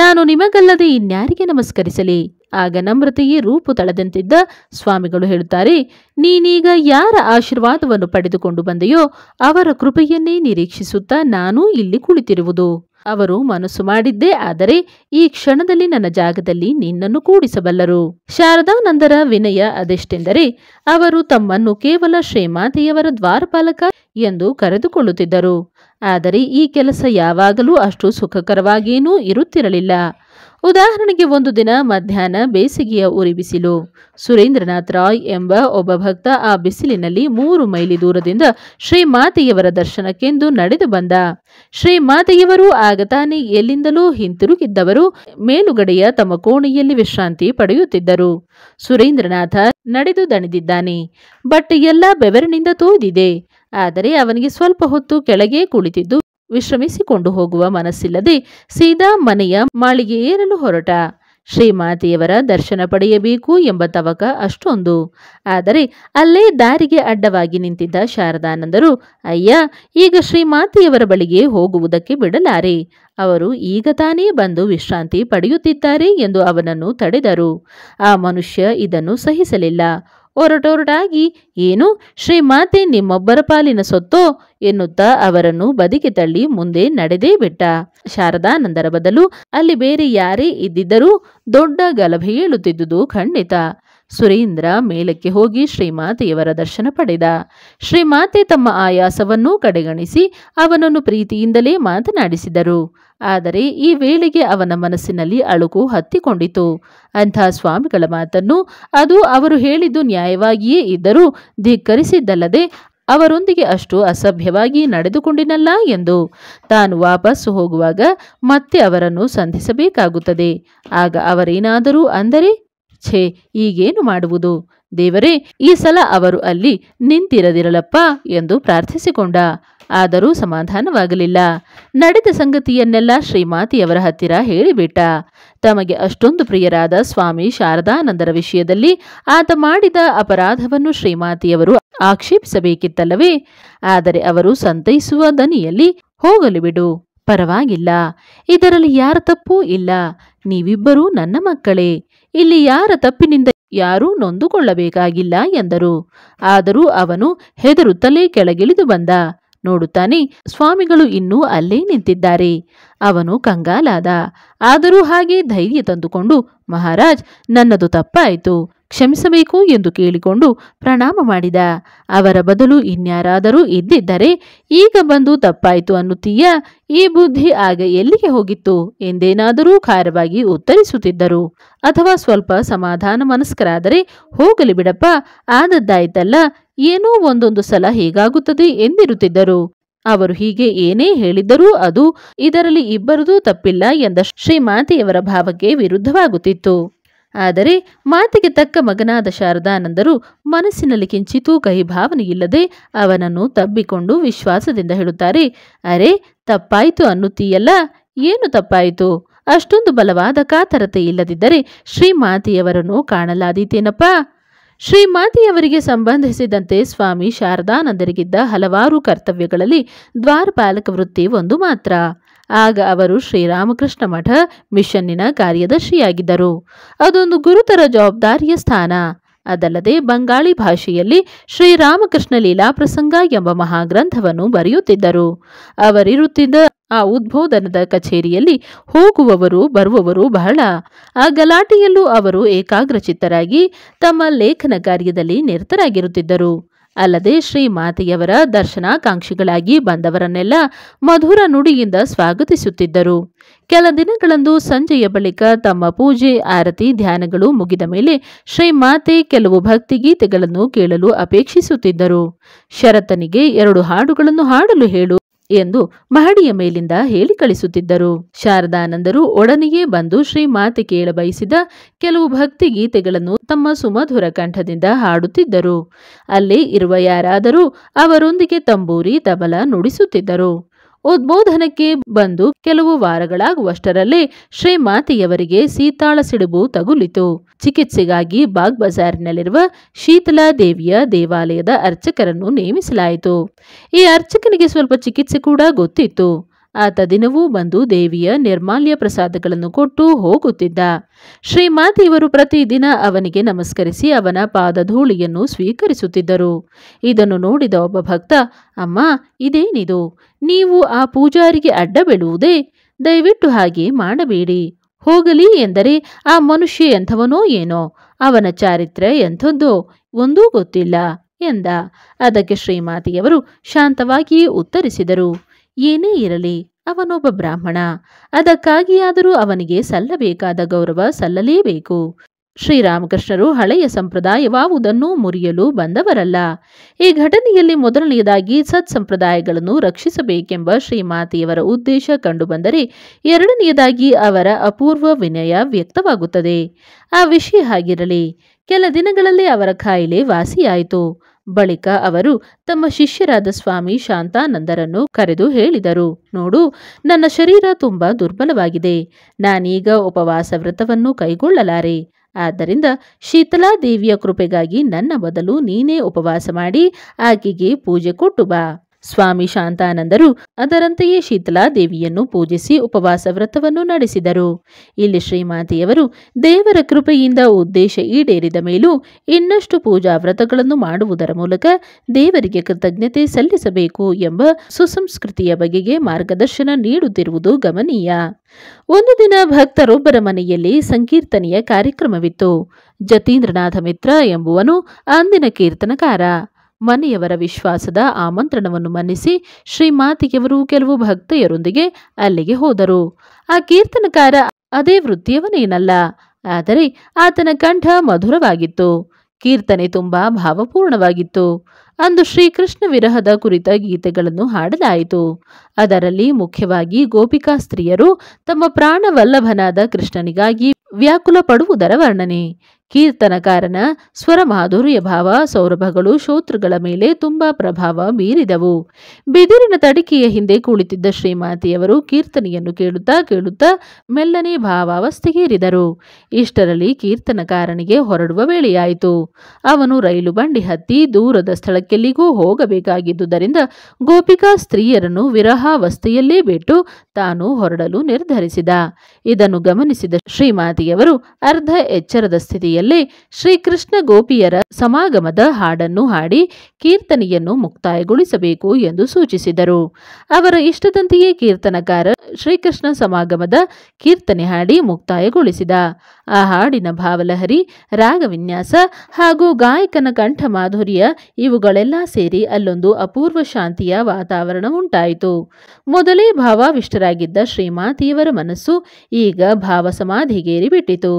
S1: ನಾನು ನಿಮಗಲ್ಲದೆ ಇನ್ಯಾರಿಗೆ ನಮಸ್ಕರಿಸಲಿ ಆಗ ನಮ್ರತೆಯೇ ರೂಪು ತಳೆದಂತಿದ್ದ ಸ್ವಾಮಿಗಳು ಹೇಳುತ್ತಾರೆ ನೀನೀಗ ಯಾರ ಆಶೀರ್ವಾದವನ್ನು ಪಡೆದುಕೊಂಡು ಬಂದೆಯೋ ಅವರ ಕೃಪೆಯನ್ನೇ ನಿರೀಕ್ಷಿಸುತ್ತಾ ನಾನೂ ಇಲ್ಲಿ ಕುಳಿತಿರುವುದು ಅವರು ಮನಸ್ಸು ಮಾಡಿದ್ದೇ ಆದರೆ ಈ ಕ್ಷಣದಲ್ಲಿ ನನ್ನ ಜಾಗದಲ್ಲಿ ನಿನ್ನನ್ನು ಕೂಡಿಸಬಲ್ಲರು ಶಾರದಾನಂದರ ವಿನಯ ಅದೆಷ್ಟೆಂದರೆ ಅವರು ತಮ್ಮನ್ನು ಕೇವಲ ಶ್ರೀಮಾತೆಯವರ ದ್ವಾರಪಾಲಕ ಎಂದು ಕರೆದುಕೊಳ್ಳುತ್ತಿದ್ದರು ಆದರೆ ಈ ಕೆಲಸ ಯಾವಾಗಲೂ ಅಷ್ಟು ಸುಖಕರವಾಗೇನೂ ಇರುತ್ತಿರಲಿಲ್ಲ ಉದಾಹರಣೆಗೆ ಒಂದು ದಿನ ಮಧ್ಯಾಹ್ನ ಬೇಸಿಗೆಯ ಉರಿ ಬಿಸಿಲು ಸುರೇಂದ್ರನಾಥ್ ರಾಯ್ ಎಂಬ ಒಬ್ಬ ಭಕ್ತ ಆ ಬಿಸಿಲಿನಲ್ಲಿ ಮೂರು ಮೈಲಿ ದೂರದಿಂದ ಶ್ರೀಮಾತೆಯವರ ದರ್ಶನಕ್ಕೆಂದು ನಡೆದು ಬಂದ ಶ್ರೀಮಾತೆಯವರು ಆಗ ತಾನೇ ಎಲ್ಲಿಂದಲೂ ಹಿಂತಿರುಗಿದ್ದವರು ಮೇಲುಗಡೆಯ ತಮ್ಮ ಕೋಣೆಯಲ್ಲಿ ವಿಶ್ರಾಂತಿ ಪಡೆಯುತ್ತಿದ್ದರು ಸುರೇಂದ್ರನಾಥ ನಡೆದು ದಣಿದಿದ್ದಾನೆ ಬಟ್ ಎಲ್ಲ ಬೆವರಿನಿಂದ ತೂದಿದೆ ಆದರೆ ಅವನಿಗೆ ಸ್ವಲ್ಪ ಹೊತ್ತು ಕೆಳಗೆ ಕುಳಿತಿದ್ದು ವಿಶ್ರಮಿಸಿಕೊಂಡು ಹೋಗುವ ಮನಸ್ಸಿಲ್ಲದೆ ಸೀದಾ ಮನೆಯ ಮಾಳಿಗೆ ಏರಲು ಹೊರಟ ಶ್ರೀಮಾತೆಯವರ ದರ್ಶನ ಪಡೆಯಬೇಕು ಎಂಬ ತವಕ ಅಷ್ಟೊಂದು ಆದರೆ ಅಲ್ಲೇ ದಾರಿಗೆ ಅಡ್ಡವಾಗಿ ನಿಂತಿದ್ದ ಶಾರದಾನಂದರು ಅಯ್ಯ ಈಗ ಶ್ರೀಮಾತೆಯವರ ಬಳಿಗೆ ಹೋಗುವುದಕ್ಕೆ ಬಿಡಲಾರೆ ಅವರು ಈಗ ತಾನೇ ಬಂದು ವಿಶ್ರಾಂತಿ ಪಡೆಯುತ್ತಿದ್ದಾರೆ ಎಂದು ಅವನನ್ನು ತಡೆದರು ಆ ಮನುಷ್ಯ ಇದನ್ನು ಸಹಿಸಲಿಲ್ಲ ಒರಟೊರಟಾಗಿ ಏನು ಶ್ರೀಮಾತೆ ನಿಮ್ಮೊಬ್ಬರ ಪಾಲಿನ ಸೊತ್ತೋ ಎನ್ನುತ್ತಾ ಅವರನ್ನು ಬದಿಗೆ ತಳ್ಳಿ ಮುಂದೆ ನಡೆದೇ ಬಿಟ್ಟ ಶಾರದಾನಂದರ ಬದಲು ಅಲ್ಲಿ ಬೇರೆ ಯಾರೇ ಇದ್ದಿದ್ದರೂ ದೊಡ್ಡ ಗಲಭೆ ಏಳುತ್ತಿದ್ದುದು ಖಂಡಿತ ಸುರೇಂದ್ರ ಮೇಲಕ್ಕೆ ಹೋಗಿ ಶ್ರೀಮಾತೆಯವರ ದರ್ಶನ ಪಡೆದ ಶ್ರೀಮಾತೆ ತಮ್ಮ ಆಯಾಸವನ್ನೂ ಕಡೆಗಣಿಸಿ ಅವನನ್ನು ಪ್ರೀತಿಯಿಂದಲೇ ಮಾತನಾಡಿಸಿದರು ಆದರೆ ಈ ವೇಳೆಗೆ ಅವನ ಮನಸ್ಸಿನಲ್ಲಿ ಅಳುಕು ಹತ್ತಿಕೊಂಡಿತು ಅಂಥ ಸ್ವಾಮಿಗಳ ಮಾತನ್ನು ಅದು ಅವರು ಹೇಳಿದ್ದು ನ್ಯಾಯವಾಗಿಯೇ ಇದ್ದರೂ ಧಿಕ್ಕರಿಸಿದ್ದಲ್ಲದೆ ಅವರೊಂದಿಗೆ ಅಷ್ಟು ಅಸಭ್ಯವಾಗಿ ನಡೆದುಕೊಂಡಿನಲ್ಲ ಎಂದು ತಾನು ವಾಪಸ್ಸು ಹೋಗುವಾಗ ಮತ್ತೆ ಅವರನ್ನು ಸಂಧಿಸಬೇಕಾಗುತ್ತದೆ ಆಗ ಅವರೇನಾದರೂ ಅಂದರೆ ಛೇ ಈಗೇನು ಮಾಡುವುದು ದೇವರೇ ಈ ಸಲ ಅವರು ಅಲ್ಲಿ ನಿಂತಿರದಿರಲಪ್ಪ ಎಂದು ಪ್ರಾರ್ಥಿಸಿಕೊಂಡ ಆದರೂ ಸಮಾಧಾನವಾಗಲಿಲ್ಲ ನಡೆದ ಸಂಗತಿಯನ್ನೆಲ್ಲ ಶ್ರೀಮಾತಿಯವರ ಹತ್ತಿರ ಹೇಳಿಬಿಟ್ಟ ತಮಗೆ ಅಷ್ಟೊಂದು ಪ್ರಿಯರಾದ ಸ್ವಾಮಿ ಶಾರದಾನಂದರ ವಿಷಯದಲ್ಲಿ ಆತ ಮಾಡಿದ ಅಪರಾಧವನ್ನು ಶ್ರೀಮಾತಿಯವರು ಆಕ್ಷೇಪಿಸಬೇಕಿತ್ತಲ್ಲವೇ ಆದರೆ ಅವರು ಸಂತೈಸುವ ದನಿಯಲ್ಲಿ ಹೋಗಲು ಬಿಡು ಪರವಾಗಿಲ್ಲ ಇದರಲ್ಲಿ ಯಾರ ತಪ್ಪೂ ಇಲ್ಲ ನೀವಿಬ್ಬರೂ ನನ್ನ ಮಕ್ಕಳೇ ಇಲ್ಲಿ ಯಾರ ತಪ್ಪಿನಿಂದ ಯಾರೂ ನೊಂದುಕೊಳ್ಳಬೇಕಾಗಿಲ್ಲ ಎಂದರು ಆದರೂ ಅವನು ಹೆದರುತ್ತಲೇ ಕೆಳಗಿಳಿದು ಬಂದ ನೋಡುತ್ತಾನೆ ಸ್ವಾಮಿಗಳು ಇನ್ನೂ ಅಲ್ಲೇ ನಿಂತಿದ್ದಾರೆ ಅವನು ಕಂಗಾಲಾದ ಆದರೂ ಹಾಗೆ ಧೈರ್ಯ ತಂದುಕೊಂಡು ಮಹಾರಾಜ್ ನನ್ನದು ತಪ್ಪಾಯಿತು ಕ್ಷಮಿಸಬೇಕು ಎಂದು ಕೇಳಿಕೊಂಡು ಪ್ರಣಾಮ ಮಾಡಿದ ಅವರ ಬದಲು ಇನ್ಯಾರಾದರೂ ಇದ್ದಿದ್ದರೆ ಈಗ ಬಂದು ತಪ್ಪಾಯಿತು ಅನ್ನುತ್ತೀಯ ಈ ಬುದ್ಧಿ ಆಗ ಎಲ್ಲಿಗೆ ಹೋಗಿತ್ತು ಎಂದೇನಾದರೂ ಖಾರವಾಗಿ ಉತ್ತರಿಸುತ್ತಿದ್ದರು ಅಥವಾ ಸ್ವಲ್ಪ ಸಮಾಧಾನ ಮನಸ್ಕರಾದರೆ ಹೋಗಲಿ ಬಿಡಪ್ಪ ಆದದ್ದಾಯ್ತಲ್ಲ ಏನೋ ಒಂದೊಂದು ಸಲ ಹೀಗಾಗುತ್ತದೆ ಎಂದಿರುತ್ತಿದ್ದರು ಅವರು ಹೀಗೆ ಏನೇ ಹೇಳಿದ್ದರೂ ಅದು ಇದರಲ್ಲಿ ಇಬ್ಬರದೂ ತಪ್ಪಿಲ್ಲ ಎಂದ ಶ್ರೀಮಾತೆಯವರ ಭಾವಕ್ಕೆ ವಿರುದ್ಧವಾಗುತ್ತಿತ್ತು ಆದರೆ ಮಾತಿಗೆ ತಕ್ಕ ಮಗನಾದ ಶಾರದಾನಂದರು ಮನಸ್ಸಿನಲ್ಲಿ ಕಿಂಚಿತೂ ಕಹಿ ಭಾವನೆಯಿಲ್ಲದೆ ಅವನನ್ನು ತಬ್ಬಿಕೊಂಡು ವಿಶ್ವಾಸದಿಂದ ಹೇಳುತ್ತಾರೆ ಅರೆ ತಪ್ಪಾಯಿತು ಅನ್ನುತ್ತೀಯಲ್ಲ ಏನು ತಪ್ಪಾಯಿತು ಅಷ್ಟೊಂದು ಬಲವಾದ ಕಾತರತೆ ಇಲ್ಲದಿದ್ದರೆ ಶ್ರೀಮಾತಿಯವರನ್ನು ಕಾಣಲಾದೀತೇನಪ್ಪ ಶ್ರೀಮಾತಿಯವರಿಗೆ ಸಂಬಂಧಿಸಿದಂತೆ ಸ್ವಾಮಿ ಶಾರದಾನಂದರಿಗಿದ್ದ ಹಲವಾರು ಕರ್ತವ್ಯಗಳಲ್ಲಿ ದ್ವಾರಪಾಲಕ ವೃತ್ತಿ ಒಂದು ಮಾತ್ರ ಆಗ ಅವರು ಶ್ರೀರಾಮಕೃಷ್ಣ ಮಠ ಮಿಷನ್ನಿನ ಕಾರ್ಯದರ್ಶಿಯಾಗಿದ್ದರು ಅದೊಂದು ಗುರುತರ ಜವಾಬ್ದಾರಿಯ ಸ್ಥಾನ ಅದಲ್ಲದೆ ಬಂಗಾಳಿ ಭಾಷೆಯಲ್ಲಿ ಶ್ರೀರಾಮಕೃಷ್ಣ ಲೀಲಾ ಪ್ರಸಂಗ ಎಂಬ ಮಹಾಗ್ರಂಥವನ್ನು ಬರೆಯುತ್ತಿದ್ದರು ಅವರಿರುತ್ತಿದ್ದ ಆ ಉದ್ಬೋಧನದ ಕಚೇರಿಯಲ್ಲಿ ಹೋಗುವವರು ಬರುವವರು ಬಹಳ ಆ ಗಲಾಟೆಯಲ್ಲೂ ಅವರು ಏಕಾಗ್ರಚಿತ್ತರಾಗಿ ತಮ್ಮ ಲೇಖನ ಕಾರ್ಯದಲ್ಲಿ ನಿರತರಾಗಿರುತ್ತಿದ್ದರು ಅಲ್ಲದೆ ಶ್ರೀ ಮಾತೆಯವರ ದರ್ಶನಾಕಾಂಕ್ಷಿಗಳಾಗಿ ಬಂದವರನ್ನೆಲ್ಲ ಮಧುರ ನುಡಿಯಿಂದ ಸ್ವಾಗತಿಸುತ್ತಿದ್ದರು ಕೆಲ ದಿನಗಳಂದು ಸಂಜೆಯ ಬಳಿಕ ತಮ್ಮ ಪೂಜೆ ಆರತಿ ಧ್ಯಾನಗಳು ಮುಗಿದ ಮೇಲೆ ಶ್ರೀಮಾತೆ ಕೆಲವು ಭಕ್ತಿ ಗೀತೆಗಳನ್ನು ಕೇಳಲು ಅಪೇಕ್ಷಿಸುತ್ತಿದ್ದರು ಶರತನಿಗೆ ಎರಡು ಹಾಡುಗಳನ್ನು ಹಾಡಲು ಹೇಳು ಎಂದು ಮಹಡಿಯ ಮೇಲಿಂದ ಹೇಳಿ ಕಳಿಸುತ್ತಿದ್ದರು ಶಾರದಾನಂದರು ಒಡನೆಯೇ ಬಂದು ಶ್ರೀ ಮಾತೆ ಕೇಳಬಯಸಿದ ಕೆಲವು ಭಕ್ತಿ ಗೀತೆಗಳನ್ನು ತಮ್ಮ ಸುಮಧುರ ಕಂಠದಿಂದ ಹಾಡುತ್ತಿದ್ದರು ಅಲ್ಲಿ ಇರುವ ಯಾರಾದರೂ ಅವರೊಂದಿಗೆ ತಂಬೂರಿ ತಬಲ ನುಡಿಸುತ್ತಿದ್ದರು ಉದ್ಬೋಧನಕ್ಕೆ ಬಂದು ಕೆಲವು ವಾರಗಳಾಗುವಷ್ಟರಲ್ಲೇ ಶ್ರೀಮಾತೆಯವರಿಗೆ ಸೀತಾಳ ಸಿಡುಬು ತಗುಲಿತು ಚಿಕಿತ್ಸೆಗಾಗಿ ಬಾಗ್ ಬಜಾರ್ನಲ್ಲಿರುವ ಶೀತಲಾ ದೇವಿಯ ದೇವಾಲಯದ ಅರ್ಚಕರನ್ನು ನೇಮಿಸಲಾಯಿತು ಈ ಅರ್ಚಕನಿಗೆ ಸ್ವಲ್ಪ ಚಿಕಿತ್ಸೆ ಕೂಡ ಗೊತ್ತಿತ್ತು ಆತ ದಿನವೂ ಬಂದು ದೇವಿಯ ನಿರ್ಮಾಲ್ಯ ಪ್ರಸಾದಗಳನ್ನು ಕೊಟ್ಟು ಹೋಗುತ್ತಿದ್ದ ಶ್ರೀಮಾತೆಯವರು ಪ್ರತಿದಿನ ಅವನಿಗೆ ನಮಸ್ಕರಿಸಿ ಅವನ ಪಾದಧೂಳಿಯನ್ನು ಸ್ವೀಕರಿಸುತ್ತಿದ್ದರು ಇದನ್ನು ನೋಡಿದ ಒಬ್ಬ ಭಕ್ತ ಅಮ್ಮ ಇದೇನಿದು ನೀವು ಆ ಪೂಜಾರಿಗೆ ಅಡ್ಡ ದಯವಿಟ್ಟು ಹಾಗೆ ಮಾಡಬೇಡಿ ಹೋಗಲಿ ಎಂದರೆ ಆ ಮನುಷ್ಯ ಎಂಥವನೋ ಏನೋ ಅವನ ಚಾರಿತ್ರ್ಯ ಎಂಥದ್ದೋ ಒಂದೂ ಗೊತ್ತಿಲ್ಲ ಎಂದ ಅದಕ್ಕೆ ಶ್ರೀಮಾತಿಯವರು ಶಾಂತವಾಗಿ ಉತ್ತರಿಸಿದರು ಏನೇ ಇರಲಿ ಅವನೊಬ್ಬ ಬ್ರಾಹ್ಮಣ ಅದಕ್ಕಾಗಿಯಾದರೂ ಅವನಿಗೆ ಸಲ್ಲಬೇಕಾದ ಗೌರವ ಸಲ್ಲಲೇಬೇಕು ಶ್ರೀರಾಮಕೃಷ್ಣರು ಹಳೆಯ ಸಂಪ್ರದಾಯವಾವುದನ್ನೂ ಮುರಿಯಲು ಬಂದವರಲ್ಲ ಈ ಘಟನೆಯಲ್ಲಿ ಮೊದಲನೆಯದಾಗಿ ಸತ್ ಸಂಪ್ರದಾಯಗಳನ್ನು ರಕ್ಷಿಸಬೇಕೆಂಬ ಶ್ರೀಮಾತೆಯವರ ಉದ್ದೇಶ ಕಂಡುಬಂದರೆ ಎರಡನೆಯದಾಗಿ ಅವರ ಅಪೂರ್ವ ವಿನಯ ವ್ಯಕ್ತವಾಗುತ್ತದೆ ಆ ವಿಷಯ ಹಾಗಿರಲಿ ಕೆಲ ದಿನಗಳಲ್ಲಿ ಅವರ ಕಾಯಿಲೆ ವಾಸಿಯಾಯಿತು ಬಳಿಕ ಅವರು ತಮ್ಮ ಶಿಷ್ಯರಾದ ಸ್ವಾಮಿ ಶಾಂತಾನಂದರನ್ನು ಕರೆದು ಹೇಳಿದರು ನೋಡು ನನ್ನ ಶರೀರ ತುಂಬಾ ದುರ್ಬಲವಾಗಿದೆ ನಾನೀಗ ಉಪವಾಸ ವ್ರತವನ್ನು ಕೈಗೊಳ್ಳಲಾರೆ ಆದ್ದರಿಂದ ಶೀತಲಾದೇವಿಯ ಕೃಪೆಗಾಗಿ ನನ್ನ ಬದಲು ನೀನೇ ಉಪವಾಸ ಮಾಡಿ ಆಕೆಗೆ ಪೂಜೆ ಕೊಟ್ಟು ಬಾ ಸ್ವಾಮಿ ಶಾಂತಾನಂದರು ಅದರಂತೆಯೇ ಶೀತಲಾದೇವಿಯನ್ನು ಪೂಜಿಸಿ ಉಪವಾಸ ವ್ರತವನ್ನು ನಡೆಸಿದರು ಇಲ್ಲಿ ಶ್ರೀಮಾತೆಯವರು ದೇವರ ಕೃಪೆಯಿಂದ ಉದ್ದೇಶ ಈಡೇರಿದ ಮೇಲೂ ಇನ್ನಷ್ಟು ಪೂಜಾ ವ್ರತಗಳನ್ನು ಮಾಡುವುದರ ಮೂಲಕ ದೇವರಿಗೆ ಕೃತಜ್ಞತೆ ಸಲ್ಲಿಸಬೇಕು ಎಂಬ ಸುಸಂಸ್ಕೃತಿಯ ಬಗೆಗೆ ಮಾರ್ಗದರ್ಶನ ನೀಡುತ್ತಿರುವುದು ಗಮನೀಯ ಒಂದು ದಿನ ಭಕ್ತರೊಬ್ಬರ ಮನೆಯಲ್ಲಿ ಸಂಕೀರ್ತನೆಯ ಕಾರ್ಯಕ್ರಮವಿತ್ತು ಜತೀಂದ್ರನಾಥ ಮಿತ್ರ ಎಂಬುವನು ಅಂದಿನ ಕೀರ್ತನಕಾರ ಮನೆಯವರ ವಿಶ್ವಾಸದ ಆಮಂತ್ರಣವನ್ನು ಮನ್ನಿಸಿ ಶ್ರೀಮಾತಿಯವರು ಕೆಲವು ಭಕ್ತೆಯರೊಂದಿಗೆ ಅಲ್ಲಿಗೆ ಹೋದರು ಆ ಕೀರ್ತನಕಾರ ಅದೇ ವೃತ್ತಿಯವನೇನಲ್ಲ ಆದರೆ ಆತನ ಕಂಠ ಮಧುರವಾಗಿತ್ತು ಕೀರ್ತನೆ ತುಂಬಾ ಭಾವಪೂರ್ಣವಾಗಿತ್ತು ಅಂದು ಶ್ರೀಕೃಷ್ಣ ವಿರಹದ ಕುರಿತ ಗೀತೆಗಳನ್ನು ಹಾಡಲಾಯಿತು ಅದರಲ್ಲಿ ಮುಖ್ಯವಾಗಿ ಗೋಪಿಕಾ ಸ್ತ್ರೀಯರು ತಮ್ಮ ಪ್ರಾಣವಲ್ಲಭನಾದ ಕೃಷ್ಣನಿಗಾಗಿ ವ್ಯಾಕುಲ ಪಡುವುದರ ವರ್ಣನೆ ಕೀರ್ತನಕಾರನ ಸ್ವರ ಮಾಧುರ್ಯ ಭಾವ ಸೌರಭಗಳು ಶ್ರೋತೃಗಳ ಮೇಲೆ ತುಂಬಾ ಪ್ರಭಾವ ಬೀರಿದವು ಬಿದಿರಿನ ತಡಿಕೆಯ ಹಿಂದೆ ಕುಳಿತಿದ್ದ ಶ್ರೀಮಾತಿಯವರು ಕೀರ್ತನೆಯನ್ನು ಕೇಳುತ್ತಾ ಕೇಳುತ್ತಾ ಮೆಲ್ಲನೆ ಭಾವಾವಸ್ಥೆಗೇರಿದರು ಇಷ್ಟರಲ್ಲಿ ಕೀರ್ತನಕಾರನಿಗೆ ಹೊರಡುವ ವೇಳೆಯಾಯಿತು ಅವನು ರೈಲು ಬಂಡಿ ಹತ್ತಿ ದೂರದ ಸ್ಥಳಕ್ಕೆಲ್ಲಿಗೂ ಹೋಗಬೇಕಾಗಿದ್ದುದರಿಂದ ಗೋಪಿಕಾ ಸ್ತ್ರೀಯರನ್ನು ವಿರಹಾವಸ್ಥೆಯಲ್ಲೇ ಬಿಟ್ಟು ತಾನು ಹೊರಡಲು ನಿರ್ಧರಿಸಿದ ಇದನ್ನು ಗಮನಿಸಿದ ಶ್ರೀಮಾತಿಯವರು ಅರ್ಧ ಎಚ್ಚರದ ಸ್ಥಿತಿಯ ಧ್ವನಿಯಲ್ಲಿ ಶ್ರೀಕೃಷ್ಣ ಗೋಪಿಯರ ಸಮಾಗಮದ ಹಾಡನ್ನು ಹಾಡಿ ಕೀರ್ತನೆಯನ್ನು ಮುಕ್ತಾಯಗೊಳಿಸಬೇಕು ಎಂದು ಸೂಚಿಸಿದರು ಅವರ ಇಷ್ಟದಂತೆಯೇ ಕೀರ್ತನಕಾರ ಶ್ರೀಕೃಷ್ಣ ಸಮಾಗಮದ ಕೀರ್ತನೆ ಹಾಡಿ ಮುಕ್ತಾಯಗೊಳಿಸಿದ ಆ ಹಾಡಿನ ಭಾವಲಹರಿ ರಾಗವಿನ್ಯಾಸ ಹಾಗೂ ಗಾಯಕನ ಕಂಠ ಮಾಧುರ್ಯ ಇವುಗಳೆಲ್ಲ ಸೇರಿ ಅಲ್ಲೊಂದು ಅಪೂರ್ವ ಶಾಂತಿಯ ವಾತಾವರಣ ಉಂಟಾಯಿತು ಮೊದಲೇ ಭಾವಾವಿಷ್ಟರಾಗಿದ್ದ ಶ್ರೀಮಾತಿಯವರ ಮನಸ್ಸು ಈಗ ಭಾವ ಸಮಾಧಿಗೇರಿಬಿಟ್ಟಿತು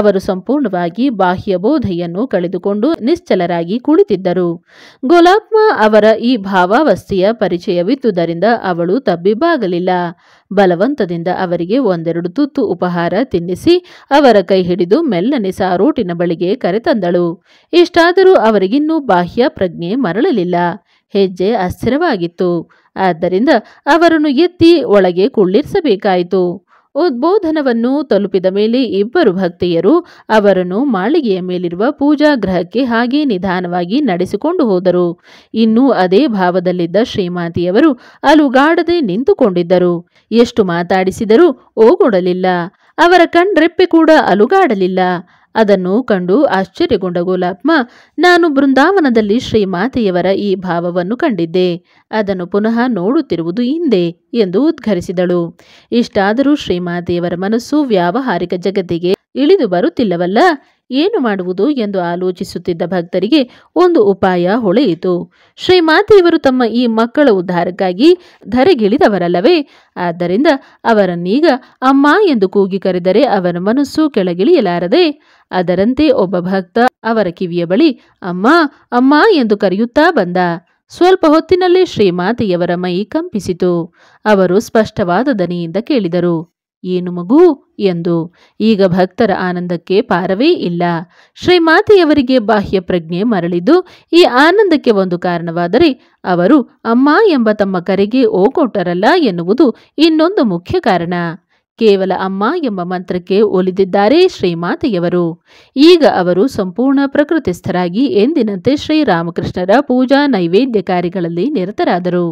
S1: ಅವರು ಸಂಪೂರ್ಣವಾಗಿ ಬಾಹ್ಯ ಬೋಧೆಯನ್ನು ಕಳೆದುಕೊಂಡು ನಿಶ್ಚಲರಾಗಿ ಕುಳಿತಿದ್ದರು ಗುಲಾಬ್ಮ ಅವರ ಈ ಭಾವಾವಸ್ಥೆಯ ಪರಿಚಯವಿದ್ದುದರಿಂದ ಅವಳು ತಬ್ಬಿಬ್ಬಾಗಲಿಲ್ಲ ಬಲವಂತದಿಂದ ಅವರಿಗೆ ಒಂದೆರಡು ತುತ್ತು ಉಪಹಾರ ತಿನ್ನಿಸಿ ಅವರ ಕೈ ಹಿಡಿದು ಮೆಲ್ಲನೆ ಸಾರೋಟಿನ ಬಳಿಗೆ ಕರೆತಂದಳು ಇಷ್ಟಾದರೂ ಅವರಿಗಿನ್ನೂ ಬಾಹ್ಯ ಪ್ರಜ್ಞೆ ಮರಳಲಿಲ್ಲ ಹೆಜ್ಜೆ ಅಸ್ಥಿರವಾಗಿತ್ತು ಆದ್ದರಿಂದ ಅವರನ್ನು ಎತ್ತಿ ಒಳಗೆ ಕುಳ್ಳಿರಿಸಬೇಕಾಯಿತು ಉದ್ಬೋಧನವನ್ನು ತಲುಪಿದ ಮೇಲೆ ಇಬ್ಬರು ಭಕ್ತಿಯರು ಅವರನ್ನು ಮಾಳಿಗೆಯ ಮೇಲಿರುವ ಪೂಜಾ ಗೃಹಕ್ಕೆ ಹಾಗೆ ನಿಧಾನವಾಗಿ ನಡೆಸಿಕೊಂಡು ಹೋದರು ಇನ್ನೂ ಅದೇ ಭಾವದಲ್ಲಿದ್ದ ಶ್ರೀಮಾತಿಯವರು ಅಲುಗಾಡದೆ ನಿಂತುಕೊಂಡಿದ್ದರು ಎಷ್ಟು ಮಾತಾಡಿಸಿದರೂ ಓಗೊಡಲಿಲ್ಲ ಅವರ ಕಣ್ರೆಪ್ಪೆ ಕೂಡ ಅಲುಗಾಡಲಿಲ್ಲ ಅದನ್ನು ಕಂಡು ಆಶ್ಚರ್ಯಗೊಂಡ ಗೋಲಾತ್ಮ ನಾನು ಬೃಂದಾವನದಲ್ಲಿ ಶ್ರೀಮಾತೆಯವರ ಈ ಭಾವವನ್ನು ಕಂಡಿದ್ದೆ ಅದನ್ನು ಪುನಃ ನೋಡುತ್ತಿರುವುದು ಹಿಂದೆ ಎಂದು ಉದ್ಘರಿಸಿದಳು ಇಷ್ಟಾದರೂ ಶ್ರೀಮಾತೆಯವರ ಮನಸ್ಸು ವ್ಯಾವಹಾರಿಕ ಜಗತ್ತಿಗೆ ಇಳಿದು ಬರುತ್ತಿಲ್ಲವಲ್ಲ ಏನು ಮಾಡುವುದು ಎಂದು ಆಲೋಚಿಸುತ್ತಿದ್ದ ಭಕ್ತರಿಗೆ ಒಂದು ಉಪಾಯ ಹೊಳೆಯಿತು ಶ್ರೀಮಾತೆಯವರು ತಮ್ಮ ಈ ಮಕ್ಕಳ ಉದ್ಧಾರಕ್ಕಾಗಿ ಧರೆಗಿಳಿದವರಲ್ಲವೇ ಆದ್ದರಿಂದ ಅವರನ್ನೀಗ ಅಮ್ಮ ಎಂದು ಕೂಗಿ ಕರೆದರೆ ಅವರ ಮನಸ್ಸು ಕೆಳಗಿಳಿಯಲಾರದೆ ಅದರಂತೆ ಒಬ್ಬ ಭಕ್ತ ಅವರ ಕಿವಿಯ ಬಳಿ ಅಮ್ಮ ಅಮ್ಮ ಎಂದು ಕರೆಯುತ್ತಾ ಬಂದ ಸ್ವಲ್ಪ ಹೊತ್ತಿನಲ್ಲೇ ಶ್ರೀಮಾತೆಯವರ ಮೈ ಕಂಪಿಸಿತು ಅವರು ಸ್ಪಷ್ಟವಾದ ದನಿಯಿಂದ ಕೇಳಿದರು ಏನು ಮಗು ಎಂದು ಈಗ ಭಕ್ತರ ಆನಂದಕ್ಕೆ ಪಾರವೇ ಇಲ್ಲ ಶ್ರೀಮಾತೆಯವರಿಗೆ ಬಾಹ್ಯ ಪ್ರಜ್ಞೆ ಮರಳಿದ್ದು ಈ ಆನಂದಕ್ಕೆ ಒಂದು ಕಾರಣವಾದರೆ ಅವರು ಅಮ್ಮ ಎಂಬ ತಮ್ಮ ಕರೆಗೆ ಓಕೊಟ್ಟರಲ್ಲ ಎನ್ನುವುದು ಇನ್ನೊಂದು ಮುಖ್ಯ ಕಾರಣ ಕೇವಲ ಅಮ್ಮ ಎಂಬ ಮಂತ್ರಕ್ಕೆ ಒಲಿದಿದ್ದಾರೆ ಶ್ರೀಮಾತೆಯವರು ಈಗ ಅವರು ಸಂಪೂರ್ಣ ಪ್ರಕೃತಿಸ್ಥರಾಗಿ ಎಂದಿನಂತೆ ಶ್ರೀರಾಮಕೃಷ್ಣರ ಪೂಜಾ ನೈವೇದ್ಯ ಕಾರ್ಯಗಳಲ್ಲಿ ನಿರತರಾದರು